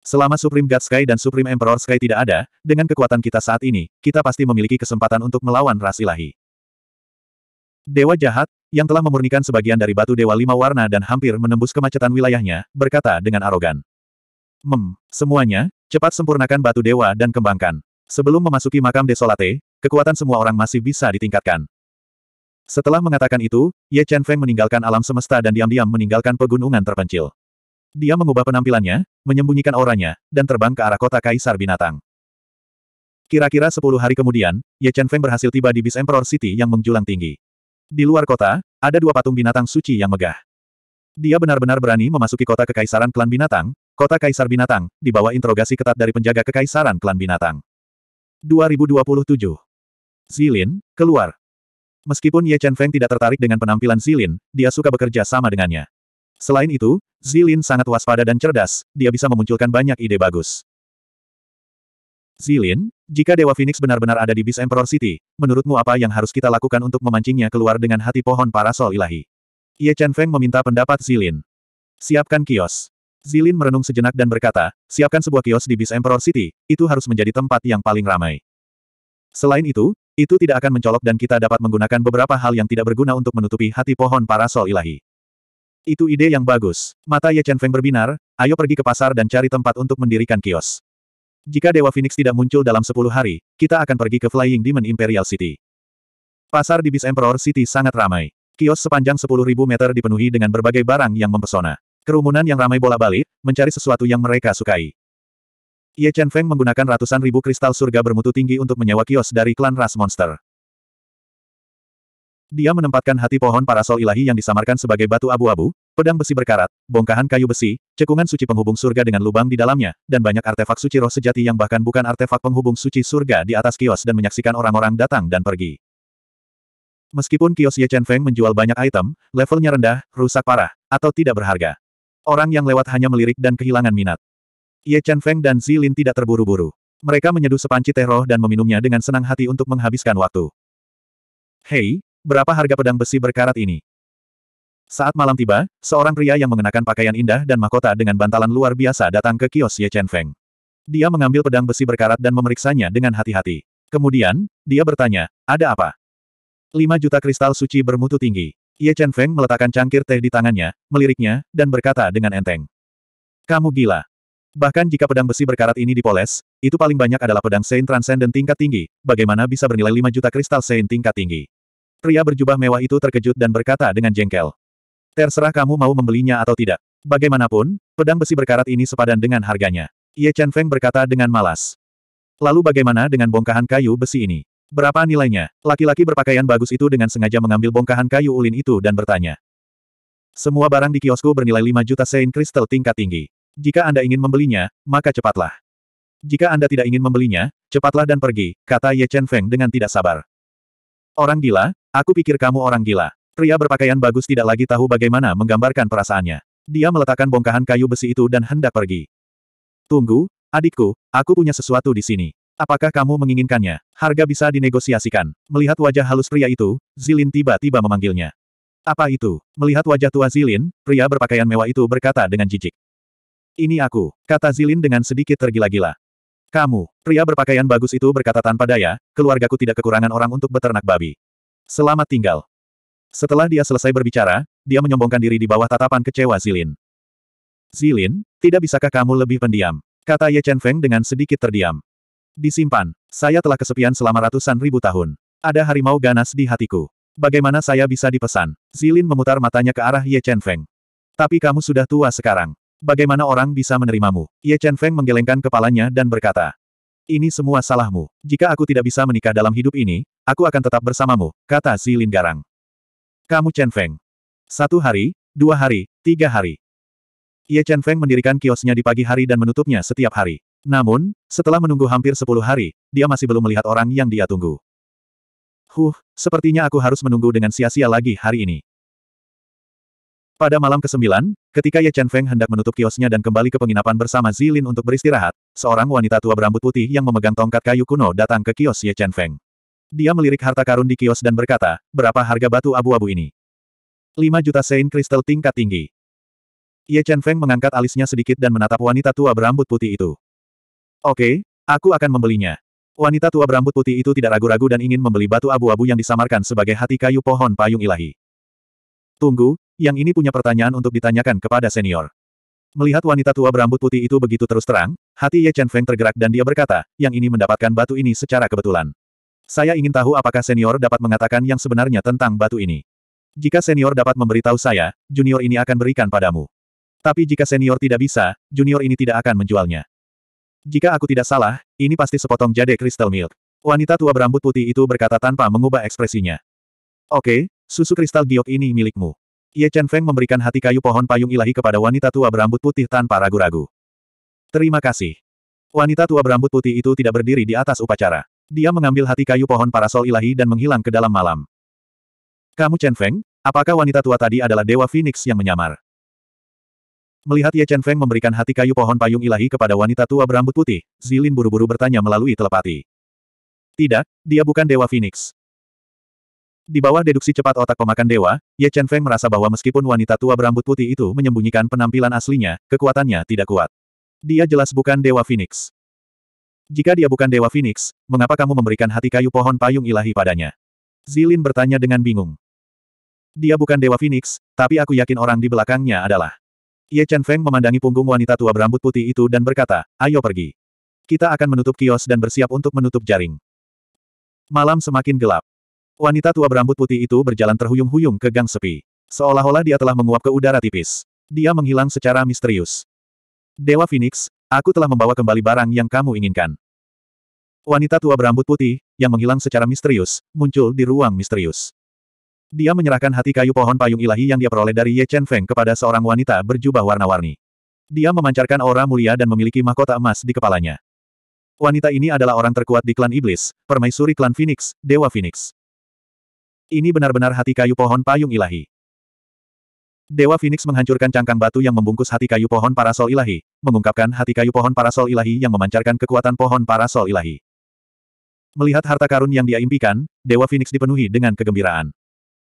Selama Supreme God Sky dan Supreme Emperor Sky tidak ada, dengan kekuatan kita saat ini, kita pasti memiliki kesempatan untuk melawan ras ilahi. Dewa jahat, yang telah memurnikan sebagian dari batu dewa lima warna dan hampir menembus kemacetan wilayahnya, berkata dengan arogan. Mem, semuanya, cepat sempurnakan batu dewa dan kembangkan. Sebelum memasuki makam desolate, kekuatan semua orang masih bisa ditingkatkan. Setelah mengatakan itu, Ye Chen Feng meninggalkan alam semesta dan diam-diam meninggalkan pegunungan terpencil. Dia mengubah penampilannya, menyembunyikan auranya, dan terbang ke arah kota Kaisar Binatang. Kira-kira sepuluh hari kemudian, Ye Chen Feng berhasil tiba di Bis Emperor City yang menjulang tinggi. Di luar kota, ada dua patung binatang suci yang megah. Dia benar-benar berani memasuki kota kekaisaran klan binatang, kota kaisar binatang, di bawah interogasi ketat dari penjaga kekaisaran klan binatang. 2027. Zilin, keluar. Meskipun Ye Chen Feng tidak tertarik dengan penampilan Zilin, dia suka bekerja sama dengannya. Selain itu, Zilin sangat waspada dan cerdas, dia bisa memunculkan banyak ide bagus. Zilin, jika Dewa Phoenix benar-benar ada di Beast Emperor City, menurutmu apa yang harus kita lakukan untuk memancingnya keluar dengan hati pohon parasol ilahi? Ye Chen Feng meminta pendapat Zilin. Siapkan kios. Zilin merenung sejenak dan berkata, siapkan sebuah kios di Beast Emperor City, itu harus menjadi tempat yang paling ramai. Selain itu, itu tidak akan mencolok dan kita dapat menggunakan beberapa hal yang tidak berguna untuk menutupi hati pohon parasol ilahi. Itu ide yang bagus. Mata Ye Chen Feng berbinar, ayo pergi ke pasar dan cari tempat untuk mendirikan kios. Jika Dewa Phoenix tidak muncul dalam 10 hari, kita akan pergi ke Flying Demon Imperial City. Pasar di Bis Emperor City sangat ramai. Kios sepanjang 10.000 meter dipenuhi dengan berbagai barang yang mempesona. Kerumunan yang ramai bola-balik, mencari sesuatu yang mereka sukai. Ye Chen Feng menggunakan ratusan ribu kristal surga bermutu tinggi untuk menyewa kios dari klan ras monster. Dia menempatkan hati pohon parasol ilahi yang disamarkan sebagai batu abu-abu, Pedang besi berkarat, bongkahan kayu besi, cekungan suci penghubung surga dengan lubang di dalamnya, dan banyak artefak suci roh sejati yang bahkan bukan artefak penghubung suci surga di atas kios dan menyaksikan orang-orang datang dan pergi. Meskipun kios Ye Chen Feng menjual banyak item, levelnya rendah, rusak parah, atau tidak berharga. Orang yang lewat hanya melirik dan kehilangan minat. Ye Chen Feng dan Zi Lin tidak terburu-buru. Mereka menyeduh sepanci teh roh dan meminumnya dengan senang hati untuk menghabiskan waktu. Hei, berapa harga pedang besi berkarat ini? Saat malam tiba, seorang pria yang mengenakan pakaian indah dan mahkota dengan bantalan luar biasa datang ke kios Ye Chen Feng. Dia mengambil pedang besi berkarat dan memeriksanya dengan hati-hati. Kemudian, dia bertanya, ada apa? 5 juta kristal suci bermutu tinggi. Ye Chen Feng meletakkan cangkir teh di tangannya, meliriknya, dan berkata dengan enteng. Kamu gila. Bahkan jika pedang besi berkarat ini dipoles, itu paling banyak adalah pedang saint Transcendent tingkat tinggi, bagaimana bisa bernilai 5 juta kristal saint tingkat tinggi? Pria berjubah mewah itu terkejut dan berkata dengan jengkel. Terserah kamu mau membelinya atau tidak. Bagaimanapun, pedang besi berkarat ini sepadan dengan harganya. Ye Chen Feng berkata dengan malas. Lalu bagaimana dengan bongkahan kayu besi ini? Berapa nilainya? Laki-laki berpakaian bagus itu dengan sengaja mengambil bongkahan kayu ulin itu dan bertanya. Semua barang di kiosku bernilai 5 juta sein kristal tingkat tinggi. Jika Anda ingin membelinya, maka cepatlah. Jika Anda tidak ingin membelinya, cepatlah dan pergi, kata Ye Chen Feng dengan tidak sabar. Orang gila, aku pikir kamu orang gila. Pria berpakaian bagus tidak lagi tahu bagaimana menggambarkan perasaannya. Dia meletakkan bongkahan kayu besi itu dan hendak pergi. Tunggu, adikku, aku punya sesuatu di sini. Apakah kamu menginginkannya? Harga bisa dinegosiasikan. Melihat wajah halus pria itu, Zilin tiba-tiba memanggilnya. Apa itu? Melihat wajah tua Zilin, pria berpakaian mewah itu berkata dengan jijik. Ini aku, kata Zilin dengan sedikit tergila-gila. Kamu, pria berpakaian bagus itu berkata tanpa daya, keluargaku tidak kekurangan orang untuk beternak babi. Selamat tinggal. Setelah dia selesai berbicara, dia menyombongkan diri di bawah tatapan kecewa Zilin. Zilin, tidak bisakah kamu lebih pendiam? Kata Ye Chen Feng dengan sedikit terdiam. Disimpan, saya telah kesepian selama ratusan ribu tahun. Ada harimau ganas di hatiku. Bagaimana saya bisa dipesan? Zilin memutar matanya ke arah Ye Chen Feng. Tapi kamu sudah tua sekarang. Bagaimana orang bisa menerimamu? Ye Chen Feng menggelengkan kepalanya dan berkata. Ini semua salahmu. Jika aku tidak bisa menikah dalam hidup ini, aku akan tetap bersamamu, kata Zilin garang. Kamu Chen Feng. Satu hari, dua hari, tiga hari. Ye Chen Feng mendirikan kiosnya di pagi hari dan menutupnya setiap hari. Namun, setelah menunggu hampir sepuluh hari, dia masih belum melihat orang yang dia tunggu. Huh, sepertinya aku harus menunggu dengan sia-sia lagi hari ini. Pada malam ke-9, ketika Ye Chen Feng hendak menutup kiosnya dan kembali ke penginapan bersama Zilin untuk beristirahat, seorang wanita tua berambut putih yang memegang tongkat kayu kuno datang ke kios Ye Chen Feng. Dia melirik harta karun di kios dan berkata, berapa harga batu abu-abu ini? 5 juta sein kristal tingkat tinggi. Ye Chen Feng mengangkat alisnya sedikit dan menatap wanita tua berambut putih itu. Oke, aku akan membelinya. Wanita tua berambut putih itu tidak ragu-ragu dan ingin membeli batu abu-abu yang disamarkan sebagai hati kayu pohon payung ilahi. Tunggu, yang ini punya pertanyaan untuk ditanyakan kepada senior. Melihat wanita tua berambut putih itu begitu terus terang, hati Ye Chen Feng tergerak dan dia berkata, yang ini mendapatkan batu ini secara kebetulan. Saya ingin tahu apakah senior dapat mengatakan yang sebenarnya tentang batu ini. Jika senior dapat memberitahu saya, junior ini akan berikan padamu. Tapi jika senior tidak bisa, junior ini tidak akan menjualnya. Jika aku tidak salah, ini pasti sepotong jade kristal milk. Wanita tua berambut putih itu berkata tanpa mengubah ekspresinya. Oke, susu kristal giok ini milikmu. Ye Chen Feng memberikan hati kayu pohon payung ilahi kepada wanita tua berambut putih tanpa ragu-ragu. Terima kasih. Wanita tua berambut putih itu tidak berdiri di atas upacara. Dia mengambil hati kayu pohon parasol ilahi dan menghilang ke dalam malam. Kamu Chen Feng, apakah wanita tua tadi adalah Dewa Phoenix yang menyamar? Melihat Ye Chen Feng memberikan hati kayu pohon payung ilahi kepada wanita tua berambut putih, Zilin buru-buru bertanya melalui telepati. Tidak, dia bukan Dewa Phoenix. Di bawah deduksi cepat otak pemakan dewa, Ye Chen Feng merasa bahwa meskipun wanita tua berambut putih itu menyembunyikan penampilan aslinya, kekuatannya tidak kuat. Dia jelas bukan Dewa Phoenix. Jika dia bukan Dewa Phoenix, mengapa kamu memberikan hati kayu pohon payung ilahi padanya? Zilin bertanya dengan bingung. Dia bukan Dewa Phoenix, tapi aku yakin orang di belakangnya adalah. Ye Chen Feng memandangi punggung wanita tua berambut putih itu dan berkata, ayo pergi. Kita akan menutup kios dan bersiap untuk menutup jaring. Malam semakin gelap. Wanita tua berambut putih itu berjalan terhuyung-huyung ke gang sepi. Seolah-olah dia telah menguap ke udara tipis. Dia menghilang secara misterius. Dewa Phoenix, Aku telah membawa kembali barang yang kamu inginkan. Wanita tua berambut putih, yang menghilang secara misterius, muncul di ruang misterius. Dia menyerahkan hati kayu pohon payung ilahi yang dia peroleh dari Ye Chen Feng kepada seorang wanita berjubah warna-warni. Dia memancarkan aura mulia dan memiliki mahkota emas di kepalanya. Wanita ini adalah orang terkuat di klan iblis, permaisuri klan Phoenix, Dewa Phoenix. Ini benar-benar hati kayu pohon payung ilahi. Dewa Phoenix menghancurkan cangkang batu yang membungkus hati kayu pohon parasol ilahi, mengungkapkan hati kayu pohon parasol ilahi yang memancarkan kekuatan pohon parasol ilahi. Melihat harta karun yang dia impikan, Dewa Phoenix dipenuhi dengan kegembiraan.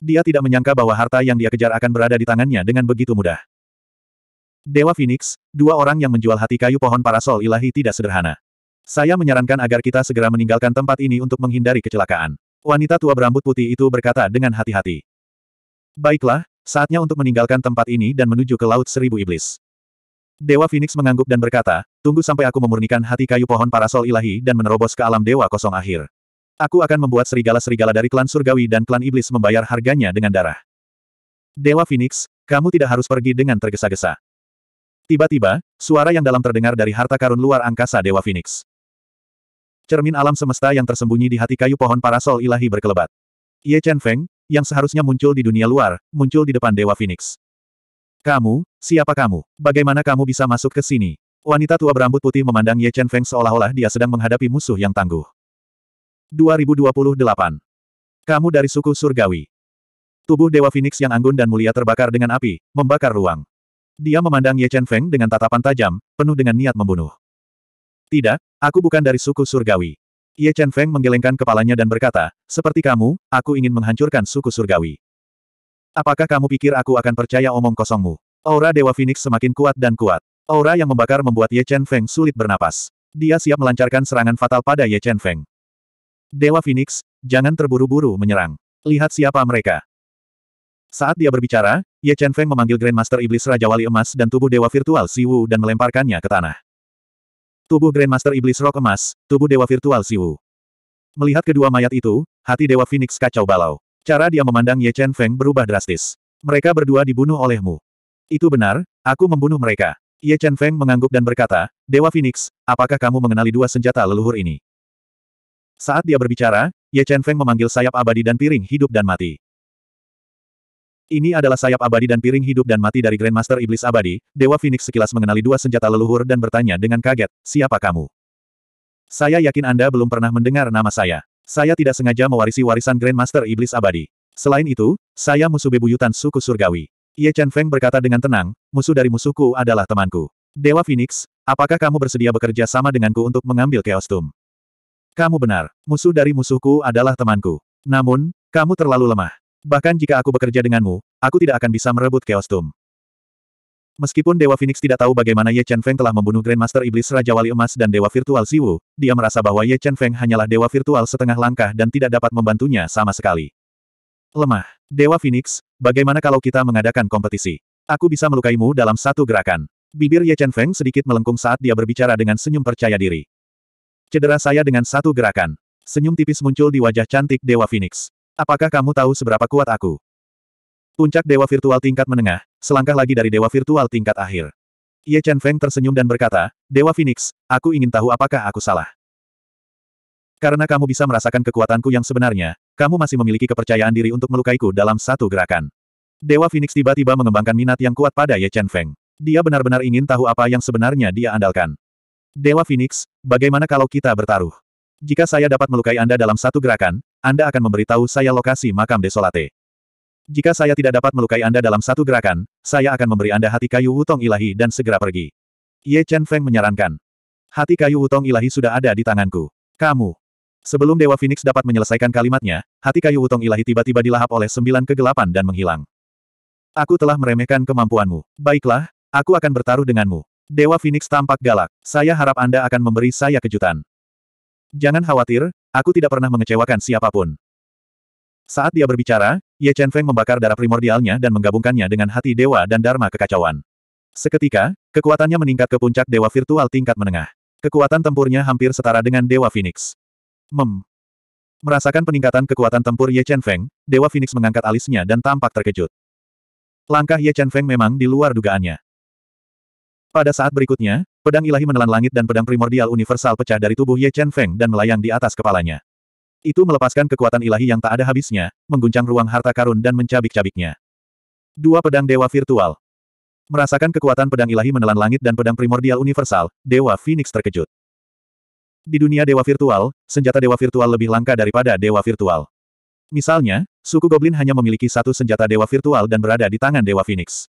Dia tidak menyangka bahwa harta yang dia kejar akan berada di tangannya dengan begitu mudah. Dewa Phoenix, dua orang yang menjual hati kayu pohon parasol ilahi tidak sederhana. Saya menyarankan agar kita segera meninggalkan tempat ini untuk menghindari kecelakaan. Wanita tua berambut putih itu berkata dengan hati-hati. Baiklah, saatnya untuk meninggalkan tempat ini dan menuju ke Laut Seribu Iblis. Dewa Phoenix mengangguk dan berkata, tunggu sampai aku memurnikan hati kayu pohon parasol ilahi dan menerobos ke alam dewa kosong akhir. Aku akan membuat serigala-serigala dari klan surgawi dan klan iblis membayar harganya dengan darah. Dewa Phoenix, kamu tidak harus pergi dengan tergesa-gesa. Tiba-tiba, suara yang dalam terdengar dari harta karun luar angkasa Dewa Phoenix. Cermin alam semesta yang tersembunyi di hati kayu pohon parasol ilahi berkelebat. Ye Chen Feng, yang seharusnya muncul di dunia luar, muncul di depan Dewa Phoenix. Kamu, siapa kamu? Bagaimana kamu bisa masuk ke sini? Wanita tua berambut putih memandang Ye Chen Feng seolah-olah dia sedang menghadapi musuh yang tangguh. 2028. Kamu dari suku surgawi. Tubuh Dewa Phoenix yang anggun dan mulia terbakar dengan api, membakar ruang. Dia memandang Ye Chen Feng dengan tatapan tajam, penuh dengan niat membunuh. Tidak, aku bukan dari suku surgawi. Ye Chen Feng menggelengkan kepalanya dan berkata, seperti kamu, aku ingin menghancurkan suku surgawi. Apakah kamu pikir aku akan percaya omong kosongmu? Aura Dewa Phoenix semakin kuat dan kuat. Aura yang membakar membuat Ye Chen Feng sulit bernapas. Dia siap melancarkan serangan fatal pada Ye Chen Feng. Dewa Phoenix, jangan terburu-buru menyerang. Lihat siapa mereka. Saat dia berbicara, Ye Chen Feng memanggil Grandmaster Iblis Raja Wali Emas dan tubuh Dewa Virtual Siwu dan melemparkannya ke tanah. Tubuh Grandmaster Iblis Rock Emas, tubuh Dewa Virtual Siwu. Melihat kedua mayat itu, hati Dewa Phoenix kacau balau. Cara dia memandang Ye Chen Feng berubah drastis. Mereka berdua dibunuh olehmu. Itu benar, aku membunuh mereka. Ye Chen Feng mengangguk dan berkata, Dewa Phoenix, apakah kamu mengenali dua senjata leluhur ini? Saat dia berbicara, Ye Chen Feng memanggil sayap abadi dan piring hidup dan mati. Ini adalah sayap abadi dan piring hidup dan mati dari Grandmaster Iblis Abadi, Dewa Phoenix sekilas mengenali dua senjata leluhur dan bertanya dengan kaget, siapa kamu? Saya yakin Anda belum pernah mendengar nama saya. Saya tidak sengaja mewarisi warisan Grandmaster Iblis Abadi. Selain itu, saya musuh bebuyutan suku surgawi. Ye Chen Feng berkata dengan tenang, musuh dari musuhku adalah temanku. Dewa Phoenix, apakah kamu bersedia bekerja sama denganku untuk mengambil Chaos Tomb? Kamu benar, musuh dari musuhku adalah temanku. Namun, kamu terlalu lemah. Bahkan jika aku bekerja denganmu, aku tidak akan bisa merebut Chaos Tomb. Meskipun Dewa Phoenix tidak tahu bagaimana Ye Chen Feng telah membunuh Grandmaster Iblis Raja Wali Emas dan Dewa Virtual Siwu, dia merasa bahwa Ye Chen Feng hanyalah Dewa Virtual setengah langkah dan tidak dapat membantunya sama sekali. Lemah. Dewa Phoenix, bagaimana kalau kita mengadakan kompetisi? Aku bisa melukaimu dalam satu gerakan. Bibir Ye Chen Feng sedikit melengkung saat dia berbicara dengan senyum percaya diri. Cedera saya dengan satu gerakan. Senyum tipis muncul di wajah cantik Dewa Phoenix. Apakah kamu tahu seberapa kuat aku? Puncak Dewa Virtual tingkat menengah, selangkah lagi dari Dewa Virtual tingkat akhir. Ye Chen Feng tersenyum dan berkata, Dewa Phoenix, aku ingin tahu apakah aku salah. Karena kamu bisa merasakan kekuatanku yang sebenarnya, kamu masih memiliki kepercayaan diri untuk melukaiku dalam satu gerakan. Dewa Phoenix tiba-tiba mengembangkan minat yang kuat pada Ye Chen Feng. Dia benar-benar ingin tahu apa yang sebenarnya dia andalkan. Dewa Phoenix, bagaimana kalau kita bertaruh? Jika saya dapat melukai Anda dalam satu gerakan, Anda akan memberitahu saya lokasi makam Desolate. Jika saya tidak dapat melukai Anda dalam satu gerakan, saya akan memberi Anda hati kayu wutong ilahi dan segera pergi. Ye Chen Feng menyarankan. Hati kayu wutong ilahi sudah ada di tanganku. Kamu. Sebelum Dewa Phoenix dapat menyelesaikan kalimatnya, hati kayu wutong ilahi tiba-tiba dilahap oleh sembilan kegelapan dan menghilang. Aku telah meremehkan kemampuanmu. Baiklah, aku akan bertaruh denganmu. Dewa Phoenix tampak galak. Saya harap Anda akan memberi saya kejutan. Jangan khawatir, aku tidak pernah mengecewakan siapapun. Saat dia berbicara, Ye Chen Feng membakar darah primordialnya dan menggabungkannya dengan hati dewa dan dharma kekacauan. Seketika, kekuatannya meningkat ke puncak dewa virtual tingkat menengah. Kekuatan tempurnya hampir setara dengan dewa Phoenix. Mem. Merasakan peningkatan kekuatan tempur Ye Chen Feng, dewa Phoenix mengangkat alisnya dan tampak terkejut. Langkah Ye Chen Feng memang di luar dugaannya. Pada saat berikutnya, pedang ilahi menelan langit dan pedang primordial universal pecah dari tubuh Ye Chen Feng dan melayang di atas kepalanya. Itu melepaskan kekuatan ilahi yang tak ada habisnya, mengguncang ruang harta karun dan mencabik-cabiknya. Dua pedang dewa virtual. Merasakan kekuatan pedang ilahi menelan langit dan pedang primordial universal, Dewa Phoenix terkejut. Di dunia dewa virtual, senjata dewa virtual lebih langka daripada dewa virtual. Misalnya, suku Goblin hanya memiliki satu senjata dewa virtual dan berada di tangan dewa Phoenix.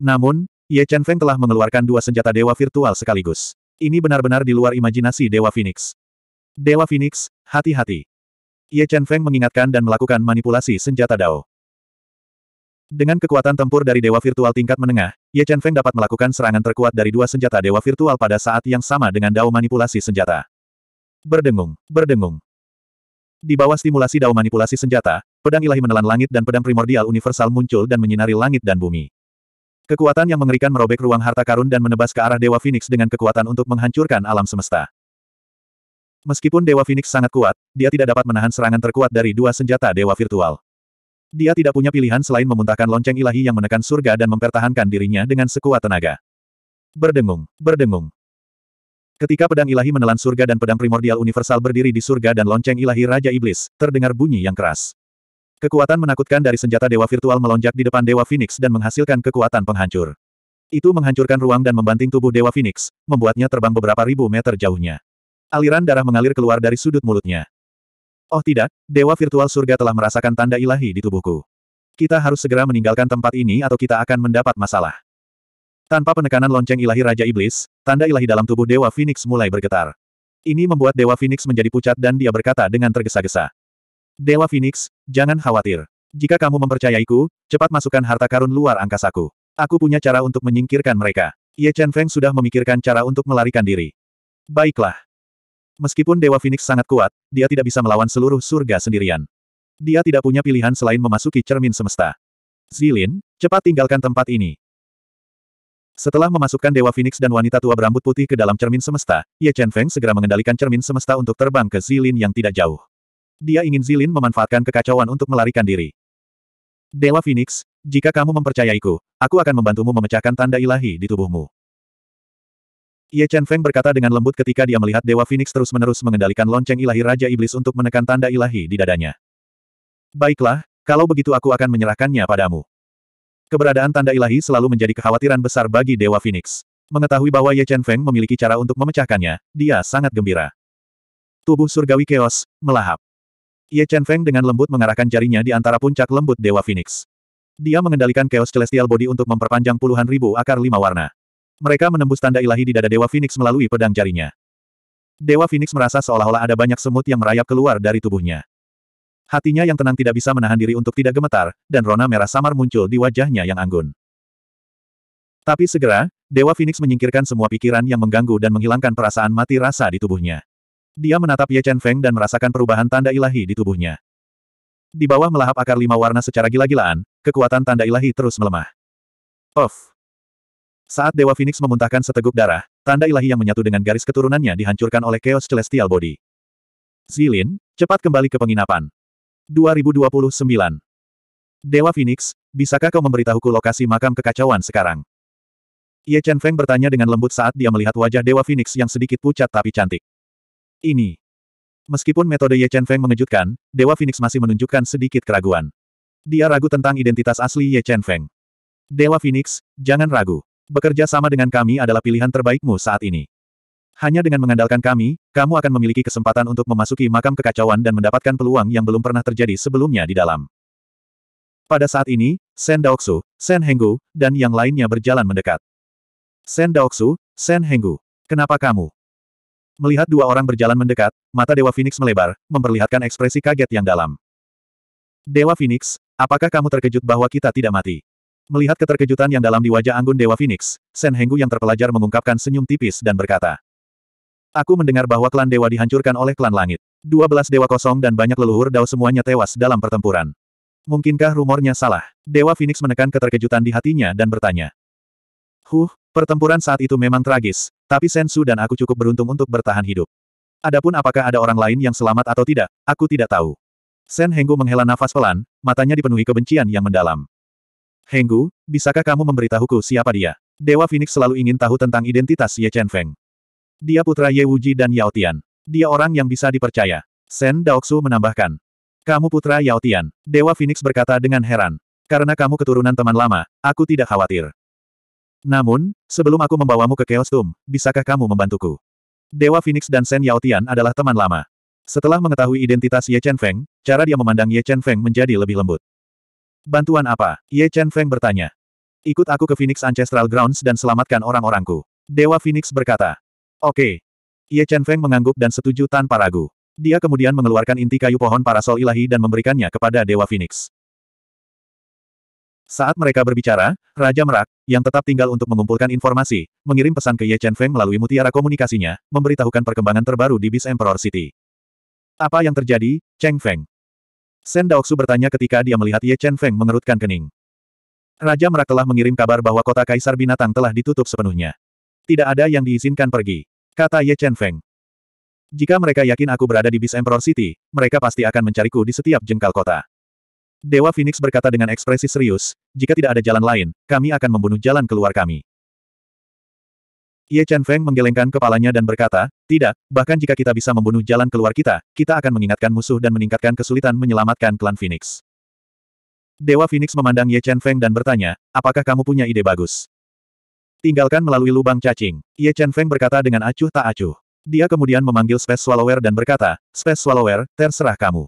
Namun, Ye Chen Feng telah mengeluarkan dua senjata dewa virtual sekaligus. Ini benar-benar di luar imajinasi dewa Phoenix. Dewa Phoenix, hati-hati. Ye Chen Feng mengingatkan dan melakukan manipulasi senjata Dao. Dengan kekuatan tempur dari Dewa Virtual tingkat menengah, Ye Chen Feng dapat melakukan serangan terkuat dari dua senjata Dewa Virtual pada saat yang sama dengan Dao manipulasi senjata. Berdengung, berdengung. Di bawah stimulasi Dao manipulasi senjata, pedang ilahi menelan langit dan pedang primordial universal muncul dan menyinari langit dan bumi. Kekuatan yang mengerikan merobek ruang harta karun dan menebas ke arah Dewa Phoenix dengan kekuatan untuk menghancurkan alam semesta. Meskipun Dewa Phoenix sangat kuat, dia tidak dapat menahan serangan terkuat dari dua senjata Dewa Virtual. Dia tidak punya pilihan selain memuntahkan lonceng ilahi yang menekan surga dan mempertahankan dirinya dengan sekuat tenaga. Berdengung, berdengung. Ketika pedang ilahi menelan surga dan pedang primordial universal berdiri di surga dan lonceng ilahi Raja Iblis, terdengar bunyi yang keras. Kekuatan menakutkan dari senjata Dewa Virtual melonjak di depan Dewa Phoenix dan menghasilkan kekuatan penghancur. Itu menghancurkan ruang dan membanting tubuh Dewa Phoenix, membuatnya terbang beberapa ribu meter jauhnya. Aliran darah mengalir keluar dari sudut mulutnya. Oh tidak, Dewa Virtual Surga telah merasakan tanda ilahi di tubuhku. Kita harus segera meninggalkan tempat ini atau kita akan mendapat masalah. Tanpa penekanan lonceng ilahi Raja Iblis, tanda ilahi dalam tubuh Dewa Phoenix mulai bergetar. Ini membuat Dewa Phoenix menjadi pucat dan dia berkata dengan tergesa-gesa. Dewa Phoenix, jangan khawatir. Jika kamu mempercayaiku, cepat masukkan harta karun luar angkasaku. Aku punya cara untuk menyingkirkan mereka. Ye Chen Feng sudah memikirkan cara untuk melarikan diri. Baiklah. Meskipun Dewa Phoenix sangat kuat, dia tidak bisa melawan seluruh surga sendirian. Dia tidak punya pilihan selain memasuki cermin semesta. Zilin, cepat tinggalkan tempat ini. Setelah memasukkan Dewa Phoenix dan wanita tua berambut putih ke dalam cermin semesta, Ye Chen Feng segera mengendalikan cermin semesta untuk terbang ke Zilin yang tidak jauh. Dia ingin Zilin memanfaatkan kekacauan untuk melarikan diri. Dewa Phoenix, jika kamu mempercayaiku, aku akan membantumu memecahkan tanda ilahi di tubuhmu. Ye Chen Feng berkata dengan lembut ketika dia melihat Dewa Phoenix terus-menerus mengendalikan lonceng ilahi Raja Iblis untuk menekan tanda ilahi di dadanya. Baiklah, kalau begitu aku akan menyerahkannya padamu. Keberadaan tanda ilahi selalu menjadi kekhawatiran besar bagi Dewa Phoenix. Mengetahui bahwa Ye Chen Feng memiliki cara untuk memecahkannya, dia sangat gembira. Tubuh surgawi keos, melahap. Ye Chen Feng dengan lembut mengarahkan jarinya di antara puncak lembut Dewa Phoenix. Dia mengendalikan keos celestial body untuk memperpanjang puluhan ribu akar lima warna. Mereka menembus tanda ilahi di dada Dewa Phoenix melalui pedang jarinya. Dewa Phoenix merasa seolah-olah ada banyak semut yang merayap keluar dari tubuhnya. Hatinya yang tenang tidak bisa menahan diri untuk tidak gemetar, dan rona merah samar muncul di wajahnya yang anggun. Tapi segera, Dewa Phoenix menyingkirkan semua pikiran yang mengganggu dan menghilangkan perasaan mati rasa di tubuhnya. Dia menatap Ye Chen Feng dan merasakan perubahan tanda ilahi di tubuhnya. Di bawah melahap akar lima warna secara gila-gilaan, kekuatan tanda ilahi terus melemah. Off. Saat Dewa Phoenix memuntahkan seteguk darah, tanda ilahi yang menyatu dengan garis keturunannya dihancurkan oleh Chaos Celestial Body. Zilin, cepat kembali ke penginapan. 2029. Dewa Phoenix, bisakah kau memberitahuku lokasi makam kekacauan sekarang? Ye Chen Feng bertanya dengan lembut saat dia melihat wajah Dewa Phoenix yang sedikit pucat tapi cantik. Ini. Meskipun metode Ye Chen Feng mengejutkan, Dewa Phoenix masih menunjukkan sedikit keraguan. Dia ragu tentang identitas asli Ye Chen Feng. Dewa Phoenix, jangan ragu bekerja sama dengan kami adalah pilihan terbaikmu saat ini. Hanya dengan mengandalkan kami, kamu akan memiliki kesempatan untuk memasuki makam kekacauan dan mendapatkan peluang yang belum pernah terjadi sebelumnya di dalam. Pada saat ini, Sen Daoksu, Sen Henggu, dan yang lainnya berjalan mendekat. Sen Daoksu, Sen Henggu, kenapa kamu? Melihat dua orang berjalan mendekat, mata Dewa Phoenix melebar, memperlihatkan ekspresi kaget yang dalam. Dewa Phoenix, apakah kamu terkejut bahwa kita tidak mati? Melihat keterkejutan yang dalam di wajah Anggun Dewa Phoenix, Sen Henggu yang terpelajar mengungkapkan senyum tipis dan berkata, Aku mendengar bahwa klan dewa dihancurkan oleh klan langit. 12 dewa kosong dan banyak leluhur dao semuanya tewas dalam pertempuran. Mungkinkah rumornya salah? Dewa Phoenix menekan keterkejutan di hatinya dan bertanya. Huh, pertempuran saat itu memang tragis, tapi Sen Su dan aku cukup beruntung untuk bertahan hidup. Adapun apakah ada orang lain yang selamat atau tidak, aku tidak tahu. Sen Henggu menghela nafas pelan, matanya dipenuhi kebencian yang mendalam. Henggu, bisakah kamu memberitahuku siapa dia? Dewa Phoenix selalu ingin tahu tentang identitas Ye Chen Feng. Dia putra Ye Wuji dan Yao Tian. Dia orang yang bisa dipercaya. Sen Daoksu menambahkan. Kamu putra Yao Tian. Dewa Phoenix berkata dengan heran. Karena kamu keturunan teman lama, aku tidak khawatir. Namun, sebelum aku membawamu ke Chaos Tomb, bisakah kamu membantuku? Dewa Phoenix dan Sen Yao Tian adalah teman lama. Setelah mengetahui identitas Ye Chen Feng, cara dia memandang Ye Chen Feng menjadi lebih lembut. Bantuan apa? Ye Chen Feng bertanya. Ikut aku ke Phoenix Ancestral Grounds dan selamatkan orang-orangku. Dewa Phoenix berkata. Oke. Okay. Ye Chen Feng mengangguk dan setuju tanpa ragu. Dia kemudian mengeluarkan inti kayu pohon parasol ilahi dan memberikannya kepada Dewa Phoenix. Saat mereka berbicara, Raja Merak, yang tetap tinggal untuk mengumpulkan informasi, mengirim pesan ke Ye Chen Feng melalui mutiara komunikasinya, memberitahukan perkembangan terbaru di Beast Emperor City. Apa yang terjadi, Cheng Feng? Sen Daoksu bertanya ketika dia melihat Ye Chen Feng mengerutkan kening. Raja Merak telah mengirim kabar bahwa kota Kaisar Binatang telah ditutup sepenuhnya. Tidak ada yang diizinkan pergi, kata Ye Chen Feng. Jika mereka yakin aku berada di Beast Emperor City, mereka pasti akan mencariku di setiap jengkal kota. Dewa Phoenix berkata dengan ekspresi serius, jika tidak ada jalan lain, kami akan membunuh jalan keluar kami. Ye Chen Feng menggelengkan kepalanya dan berkata, tidak, bahkan jika kita bisa membunuh jalan keluar kita, kita akan mengingatkan musuh dan meningkatkan kesulitan menyelamatkan klan Phoenix. Dewa Phoenix memandang Ye Chen Feng dan bertanya, apakah kamu punya ide bagus? Tinggalkan melalui lubang cacing. Ye Chen Feng berkata dengan acuh tak acuh. Dia kemudian memanggil Space Swallower dan berkata, Space Swallower, terserah kamu.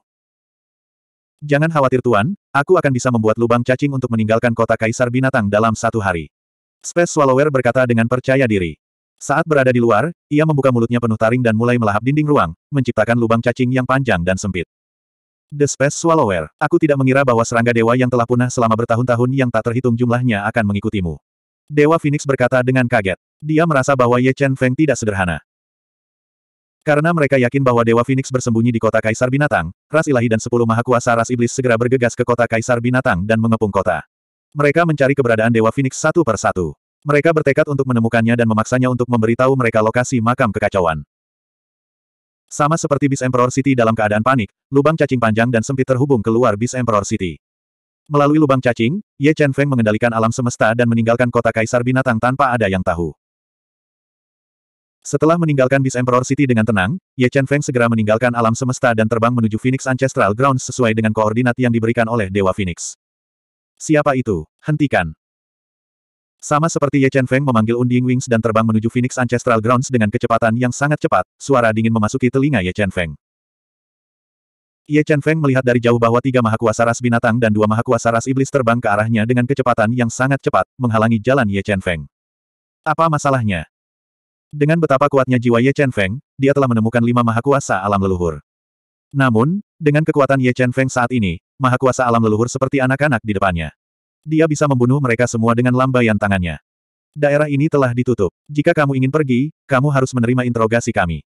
Jangan khawatir Tuan, aku akan bisa membuat lubang cacing untuk meninggalkan kota Kaisar Binatang dalam satu hari. Space Swallower berkata dengan percaya diri. Saat berada di luar, ia membuka mulutnya penuh taring dan mulai melahap dinding ruang, menciptakan lubang cacing yang panjang dan sempit. The Space Swallower, aku tidak mengira bahwa serangga dewa yang telah punah selama bertahun-tahun yang tak terhitung jumlahnya akan mengikutimu. Dewa Phoenix berkata dengan kaget. Dia merasa bahwa Ye Chen Feng tidak sederhana. Karena mereka yakin bahwa Dewa Phoenix bersembunyi di kota Kaisar Binatang, ras ilahi dan sepuluh maha kuasa ras iblis segera bergegas ke kota Kaisar Binatang dan mengepung kota. Mereka mencari keberadaan Dewa Phoenix satu per satu. Mereka bertekad untuk menemukannya dan memaksanya untuk memberitahu mereka lokasi makam kekacauan. Sama seperti Beast Emperor City dalam keadaan panik, lubang cacing panjang dan sempit terhubung keluar Beast Emperor City. Melalui lubang cacing, Ye Chen Feng mengendalikan alam semesta dan meninggalkan kota kaisar binatang tanpa ada yang tahu. Setelah meninggalkan Beast Emperor City dengan tenang, Ye Chen Feng segera meninggalkan alam semesta dan terbang menuju Phoenix Ancestral Grounds sesuai dengan koordinat yang diberikan oleh Dewa Phoenix. Siapa itu? Hentikan. Sama seperti Ye Chen Feng memanggil Unding Wings dan terbang menuju Phoenix Ancestral Grounds dengan kecepatan yang sangat cepat, suara dingin memasuki telinga Ye Chen Feng. Ye Chen Feng melihat dari jauh bahwa tiga mahakuasa ras binatang dan dua mahakuasa ras iblis terbang ke arahnya dengan kecepatan yang sangat cepat, menghalangi jalan Ye Chen Feng. Apa masalahnya? Dengan betapa kuatnya jiwa Ye Chen Feng, dia telah menemukan lima mahakuasa alam leluhur. Namun, dengan kekuatan Ye Chen Feng saat ini, mahakuasa alam leluhur seperti anak-anak di depannya. Dia bisa membunuh mereka semua dengan lambaian tangannya. Daerah ini telah ditutup. Jika kamu ingin pergi, kamu harus menerima interogasi kami.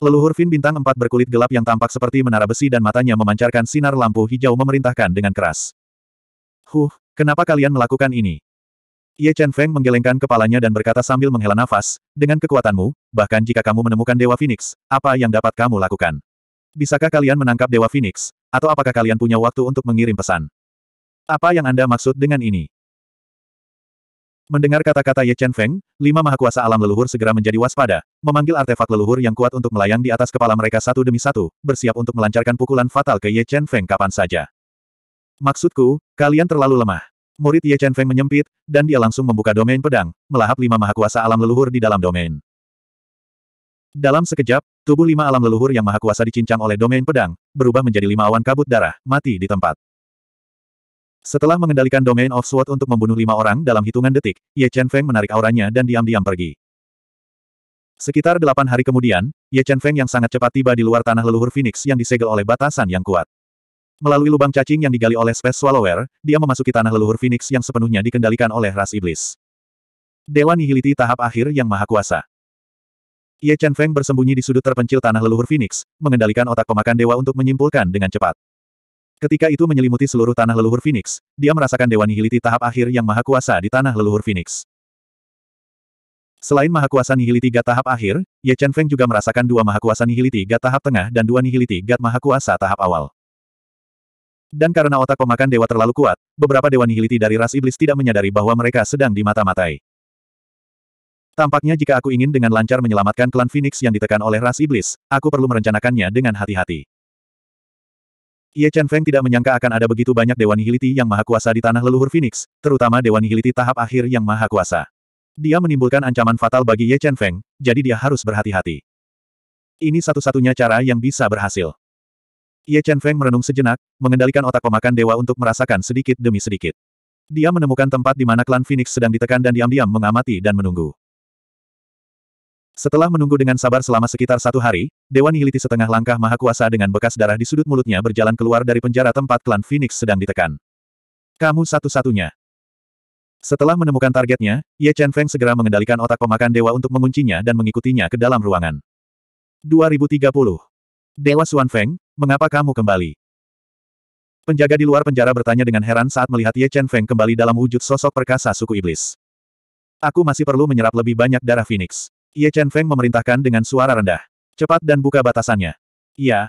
Leluhur Fin Bintang empat berkulit gelap yang tampak seperti menara besi dan matanya memancarkan sinar lampu hijau memerintahkan dengan keras. Huh, kenapa kalian melakukan ini? Ye Chen Feng menggelengkan kepalanya dan berkata sambil menghela nafas, dengan kekuatanmu, bahkan jika kamu menemukan Dewa Phoenix, apa yang dapat kamu lakukan? Bisakah kalian menangkap Dewa Phoenix? Atau apakah kalian punya waktu untuk mengirim pesan? Apa yang Anda maksud dengan ini? Mendengar kata-kata Ye Chen Feng, lima mahakuasa alam leluhur segera menjadi waspada, memanggil artefak leluhur yang kuat untuk melayang di atas kepala mereka satu demi satu, bersiap untuk melancarkan pukulan fatal ke Ye Chen Feng kapan saja. Maksudku, kalian terlalu lemah. Murid Ye Chen Feng menyempit, dan dia langsung membuka domain pedang, melahap lima mahakuasa alam leluhur di dalam domain. Dalam sekejap, tubuh lima alam leluhur yang mahakuasa dicincang oleh domain pedang, berubah menjadi lima awan kabut darah, mati di tempat. Setelah mengendalikan Domain of Sword untuk membunuh lima orang dalam hitungan detik, Ye Chen Feng menarik auranya dan diam-diam pergi. Sekitar delapan hari kemudian, Ye Chen Feng yang sangat cepat tiba di luar tanah leluhur Phoenix yang disegel oleh batasan yang kuat. Melalui lubang cacing yang digali oleh Space Swallower, dia memasuki tanah leluhur Phoenix yang sepenuhnya dikendalikan oleh ras iblis. Dewa Nihiliti tahap akhir yang maha kuasa. Ye Chen Feng bersembunyi di sudut terpencil tanah leluhur Phoenix, mengendalikan otak pemakan dewa untuk menyimpulkan dengan cepat. Ketika itu menyelimuti seluruh tanah leluhur Phoenix, dia merasakan Dewa Nihiliti tahap akhir yang maha kuasa di tanah leluhur Phoenix. Selain maha kuasa Nihiliti Gat tahap akhir, Ye Chen Feng juga merasakan dua maha kuasa Nihiliti Gat tahap tengah dan dua Nihiliti Gat maha kuasa tahap awal. Dan karena otak pemakan dewa terlalu kuat, beberapa dewa nihiliti dari ras iblis tidak menyadari bahwa mereka sedang dimata-matai. Tampaknya jika aku ingin dengan lancar menyelamatkan klan Phoenix yang ditekan oleh ras iblis, aku perlu merencanakannya dengan hati-hati. Ye Chen Feng tidak menyangka akan ada begitu banyak Dewan Nihiliti yang maha kuasa di tanah leluhur Phoenix, terutama Dewan Nihiliti tahap akhir yang maha kuasa. Dia menimbulkan ancaman fatal bagi Ye Chen Feng, jadi dia harus berhati-hati. Ini satu-satunya cara yang bisa berhasil. Ye Chen Feng merenung sejenak, mengendalikan otak pemakan dewa untuk merasakan sedikit demi sedikit. Dia menemukan tempat di mana klan Phoenix sedang ditekan dan diam-diam mengamati dan menunggu. Setelah menunggu dengan sabar selama sekitar satu hari, Dewa Nihiliti setengah langkah maha kuasa dengan bekas darah di sudut mulutnya berjalan keluar dari penjara tempat klan Phoenix sedang ditekan. Kamu satu-satunya. Setelah menemukan targetnya, Ye Chen Feng segera mengendalikan otak pemakan dewa untuk menguncinya dan mengikutinya ke dalam ruangan. 2030. Dewa Xuan Feng, mengapa kamu kembali? Penjaga di luar penjara bertanya dengan heran saat melihat Ye Chen Feng kembali dalam wujud sosok perkasa suku iblis. Aku masih perlu menyerap lebih banyak darah Phoenix. Ye Chen Feng memerintahkan dengan suara rendah. Cepat dan buka batasannya. Iya.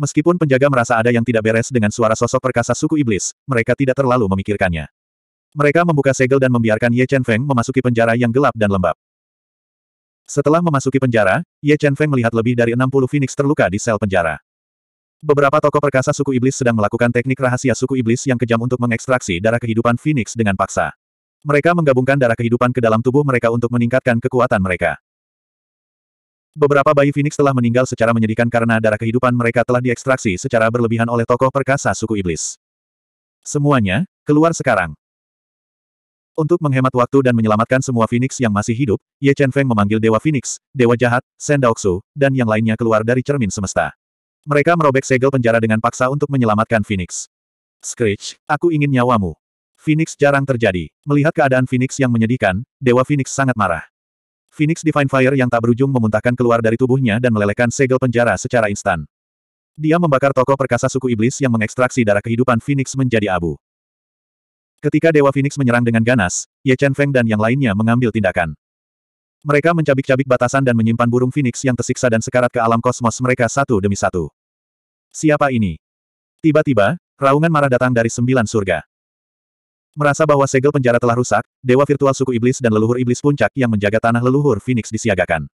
Meskipun penjaga merasa ada yang tidak beres dengan suara sosok perkasa suku iblis, mereka tidak terlalu memikirkannya. Mereka membuka segel dan membiarkan Ye Chen Feng memasuki penjara yang gelap dan lembab. Setelah memasuki penjara, Ye Chen Feng melihat lebih dari 60 Phoenix terluka di sel penjara. Beberapa tokoh perkasa suku iblis sedang melakukan teknik rahasia suku iblis yang kejam untuk mengekstraksi darah kehidupan Phoenix dengan paksa. Mereka menggabungkan darah kehidupan ke dalam tubuh mereka untuk meningkatkan kekuatan mereka. Beberapa bayi Phoenix telah meninggal secara menyedihkan karena darah kehidupan mereka telah diekstraksi secara berlebihan oleh tokoh perkasa suku iblis. Semuanya, keluar sekarang. Untuk menghemat waktu dan menyelamatkan semua Phoenix yang masih hidup, Ye Chen Feng memanggil Dewa Phoenix, Dewa Jahat, Shen Daoksu, dan yang lainnya keluar dari cermin semesta. Mereka merobek segel penjara dengan paksa untuk menyelamatkan Phoenix. Screech, aku ingin nyawamu. Phoenix jarang terjadi. Melihat keadaan Phoenix yang menyedihkan, Dewa Phoenix sangat marah. Phoenix Divine Fire yang tak berujung memuntahkan keluar dari tubuhnya dan melelehkan segel penjara secara instan. Dia membakar toko perkasa suku iblis yang mengekstraksi darah kehidupan Phoenix menjadi abu. Ketika Dewa Phoenix menyerang dengan ganas, Ye Chen Feng dan yang lainnya mengambil tindakan. Mereka mencabik-cabik batasan dan menyimpan burung Phoenix yang tersiksa dan sekarat ke alam kosmos mereka satu demi satu. Siapa ini? Tiba-tiba, raungan marah datang dari sembilan surga. Merasa bahwa segel penjara telah rusak, dewa virtual suku iblis dan leluhur iblis puncak yang menjaga tanah leluhur Phoenix disiagakan.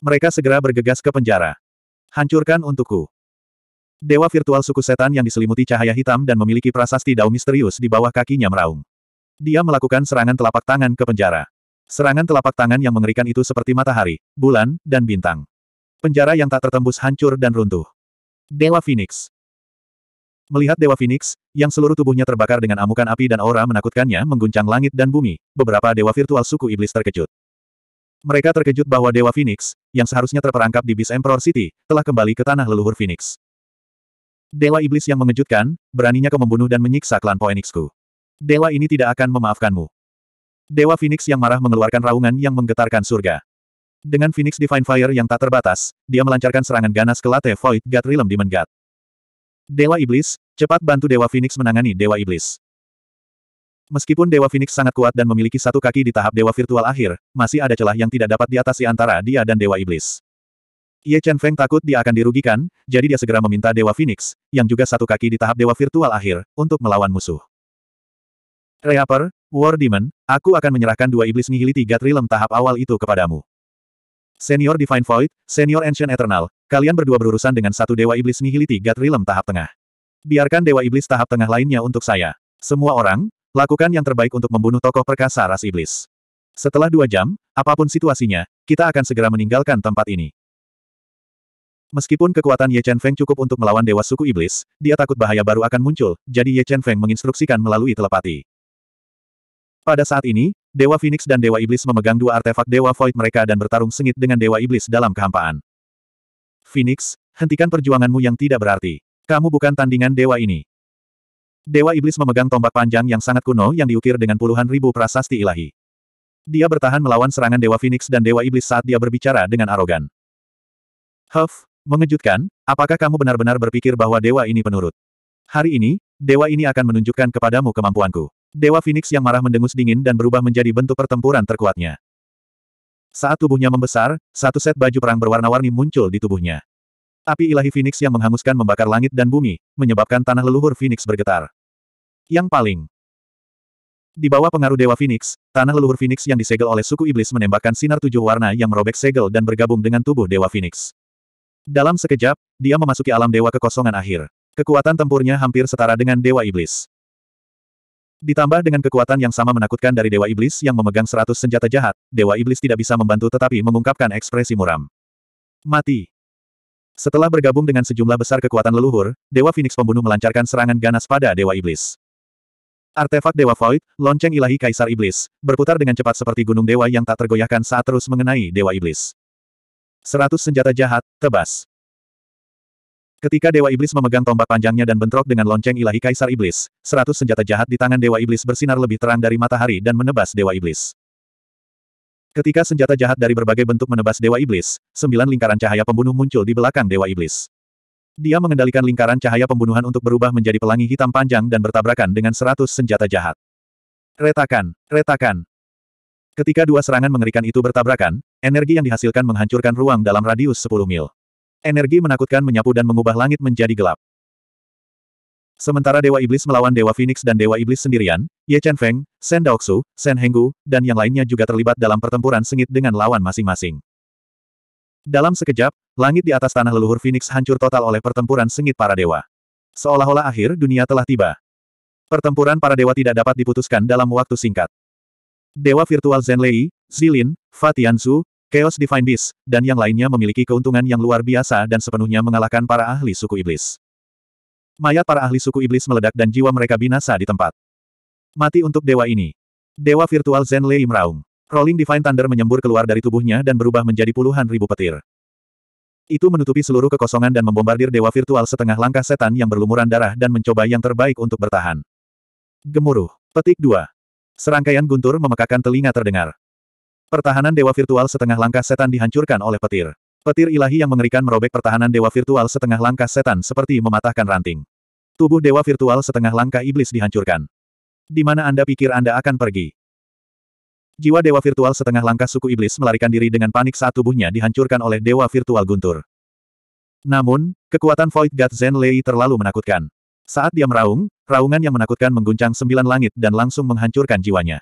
Mereka segera bergegas ke penjara. Hancurkan untukku. Dewa virtual suku setan yang diselimuti cahaya hitam dan memiliki prasasti dao misterius di bawah kakinya meraung. Dia melakukan serangan telapak tangan ke penjara. Serangan telapak tangan yang mengerikan itu seperti matahari, bulan, dan bintang. Penjara yang tak tertembus hancur dan runtuh. Dewa Phoenix. Melihat Dewa Phoenix, yang seluruh tubuhnya terbakar dengan amukan api dan aura menakutkannya mengguncang langit dan bumi, beberapa Dewa Virtual Suku Iblis terkejut. Mereka terkejut bahwa Dewa Phoenix, yang seharusnya terperangkap di Beast Emperor City, telah kembali ke tanah leluhur Phoenix. Dewa Iblis yang mengejutkan, beraninya kau membunuh dan menyiksa klan Poenixku. Dewa ini tidak akan memaafkanmu. Dewa Phoenix yang marah mengeluarkan raungan yang menggetarkan surga. Dengan Phoenix Divine Fire yang tak terbatas, dia melancarkan serangan ganas ke Latte Void God Realm Demon God. Dewa Iblis, Cepat bantu Dewa Phoenix menangani Dewa Iblis. Meskipun Dewa Phoenix sangat kuat dan memiliki satu kaki di tahap Dewa Virtual akhir, masih ada celah yang tidak dapat diatasi antara dia dan Dewa Iblis. Ye Chen Feng takut dia akan dirugikan, jadi dia segera meminta Dewa Phoenix, yang juga satu kaki di tahap Dewa Virtual akhir, untuk melawan musuh. Reaper, War Demon, aku akan menyerahkan dua iblis nihiliti Trilem tahap awal itu kepadamu. Senior Divine Void, Senior Ancient Eternal, kalian berdua berurusan dengan satu Dewa Iblis nihiliti Trilem tahap tengah. Biarkan Dewa Iblis tahap tengah lainnya untuk saya. Semua orang, lakukan yang terbaik untuk membunuh tokoh perkasa ras iblis. Setelah dua jam, apapun situasinya, kita akan segera meninggalkan tempat ini. Meskipun kekuatan Ye Chen Feng cukup untuk melawan Dewa Suku Iblis, dia takut bahaya baru akan muncul, jadi Ye Chen Feng menginstruksikan melalui telepati. Pada saat ini, Dewa Phoenix dan Dewa Iblis memegang dua artefak Dewa Void mereka dan bertarung sengit dengan Dewa Iblis dalam kehampaan. Phoenix, hentikan perjuanganmu yang tidak berarti. Kamu bukan tandingan dewa ini. Dewa Iblis memegang tombak panjang yang sangat kuno yang diukir dengan puluhan ribu prasasti ilahi. Dia bertahan melawan serangan Dewa Phoenix dan Dewa Iblis saat dia berbicara dengan arogan. Huff, mengejutkan, apakah kamu benar-benar berpikir bahwa Dewa ini penurut? Hari ini, Dewa ini akan menunjukkan kepadamu kemampuanku. Dewa Phoenix yang marah mendengus dingin dan berubah menjadi bentuk pertempuran terkuatnya. Saat tubuhnya membesar, satu set baju perang berwarna-warni muncul di tubuhnya. Api ilahi Phoenix yang menghanguskan membakar langit dan bumi, menyebabkan tanah leluhur Phoenix bergetar. Yang paling di bawah pengaruh Dewa Phoenix, tanah leluhur Phoenix yang disegel oleh suku iblis menembakkan sinar tujuh warna yang merobek segel dan bergabung dengan tubuh Dewa Phoenix. Dalam sekejap, dia memasuki alam Dewa kekosongan akhir. Kekuatan tempurnya hampir setara dengan Dewa Iblis. Ditambah dengan kekuatan yang sama menakutkan dari Dewa Iblis yang memegang seratus senjata jahat, Dewa Iblis tidak bisa membantu tetapi mengungkapkan ekspresi muram. Mati. Setelah bergabung dengan sejumlah besar kekuatan leluhur, Dewa Phoenix Pembunuh melancarkan serangan ganas pada Dewa Iblis. Artefak Dewa Void, lonceng ilahi Kaisar Iblis, berputar dengan cepat seperti gunung dewa yang tak tergoyahkan saat terus mengenai Dewa Iblis. Seratus senjata jahat, tebas. Ketika Dewa Iblis memegang tombak panjangnya dan bentrok dengan lonceng ilahi Kaisar Iblis, seratus senjata jahat di tangan Dewa Iblis bersinar lebih terang dari matahari dan menebas Dewa Iblis. Ketika senjata jahat dari berbagai bentuk menebas Dewa Iblis, sembilan lingkaran cahaya pembunuh muncul di belakang Dewa Iblis. Dia mengendalikan lingkaran cahaya pembunuhan untuk berubah menjadi pelangi hitam panjang dan bertabrakan dengan seratus senjata jahat. Retakan, retakan. Ketika dua serangan mengerikan itu bertabrakan, energi yang dihasilkan menghancurkan ruang dalam radius 10 mil. Energi menakutkan menyapu dan mengubah langit menjadi gelap. Sementara Dewa Iblis melawan Dewa Phoenix dan Dewa Iblis sendirian, Ye Chen Feng, Shen Daoxu, Shen Henggu, dan yang lainnya juga terlibat dalam pertempuran sengit dengan lawan masing-masing. Dalam sekejap, langit di atas tanah leluhur Phoenix hancur total oleh pertempuran sengit para dewa. Seolah-olah akhir dunia telah tiba. Pertempuran para dewa tidak dapat diputuskan dalam waktu singkat. Dewa virtual Lei, Zilin, Fatian Su, Chaos Divine Beast, dan yang lainnya memiliki keuntungan yang luar biasa dan sepenuhnya mengalahkan para ahli suku iblis. Mayat para ahli suku iblis meledak dan jiwa mereka binasa di tempat. Mati untuk dewa ini. Dewa virtual Zen Lei meraung. Rolling Divine Thunder menyembur keluar dari tubuhnya dan berubah menjadi puluhan ribu petir. Itu menutupi seluruh kekosongan dan membombardir dewa virtual setengah langkah setan yang berlumuran darah dan mencoba yang terbaik untuk bertahan. Gemuruh. Petik 2. Serangkaian guntur memekakan telinga terdengar. Pertahanan dewa virtual setengah langkah setan dihancurkan oleh petir. Petir ilahi yang mengerikan merobek pertahanan dewa virtual setengah langkah setan seperti mematahkan ranting. Tubuh dewa virtual setengah langkah iblis dihancurkan. Di mana Anda pikir Anda akan pergi? Jiwa dewa virtual setengah langkah suku iblis melarikan diri dengan panik saat tubuhnya dihancurkan oleh dewa virtual guntur. Namun, kekuatan Void God Zen Lei terlalu menakutkan. Saat dia meraung, raungan yang menakutkan mengguncang sembilan langit dan langsung menghancurkan jiwanya.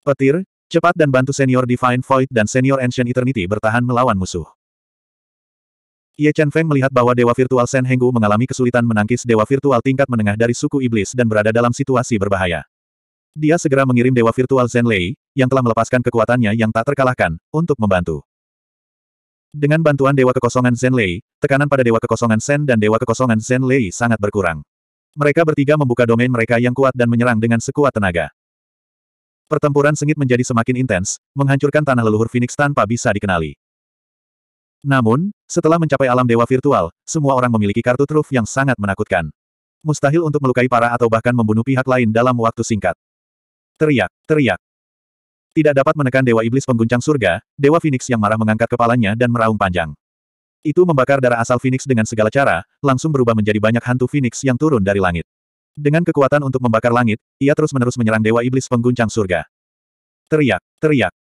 Petir, cepat dan bantu senior Divine Void dan senior Ancient Eternity bertahan melawan musuh. Ye Chen Feng melihat bahwa Dewa Virtual Shen Henggu mengalami kesulitan menangkis Dewa Virtual tingkat menengah dari suku iblis dan berada dalam situasi berbahaya. Dia segera mengirim Dewa Virtual Zhen Lei, yang telah melepaskan kekuatannya yang tak terkalahkan, untuk membantu. Dengan bantuan Dewa Kekosongan Zhen Lei, tekanan pada Dewa Kekosongan Shen dan Dewa Kekosongan Zhen Lei sangat berkurang. Mereka bertiga membuka domain mereka yang kuat dan menyerang dengan sekuat tenaga. Pertempuran sengit menjadi semakin intens, menghancurkan tanah leluhur Phoenix tanpa bisa dikenali. Namun, setelah mencapai alam dewa virtual, semua orang memiliki kartu truf yang sangat menakutkan. Mustahil untuk melukai para atau bahkan membunuh pihak lain dalam waktu singkat. Teriak, teriak. Tidak dapat menekan dewa iblis pengguncang surga, dewa Phoenix yang marah mengangkat kepalanya dan meraung panjang. Itu membakar darah asal Phoenix dengan segala cara, langsung berubah menjadi banyak hantu Phoenix yang turun dari langit. Dengan kekuatan untuk membakar langit, ia terus-menerus menyerang dewa iblis pengguncang surga. Teriak, teriak.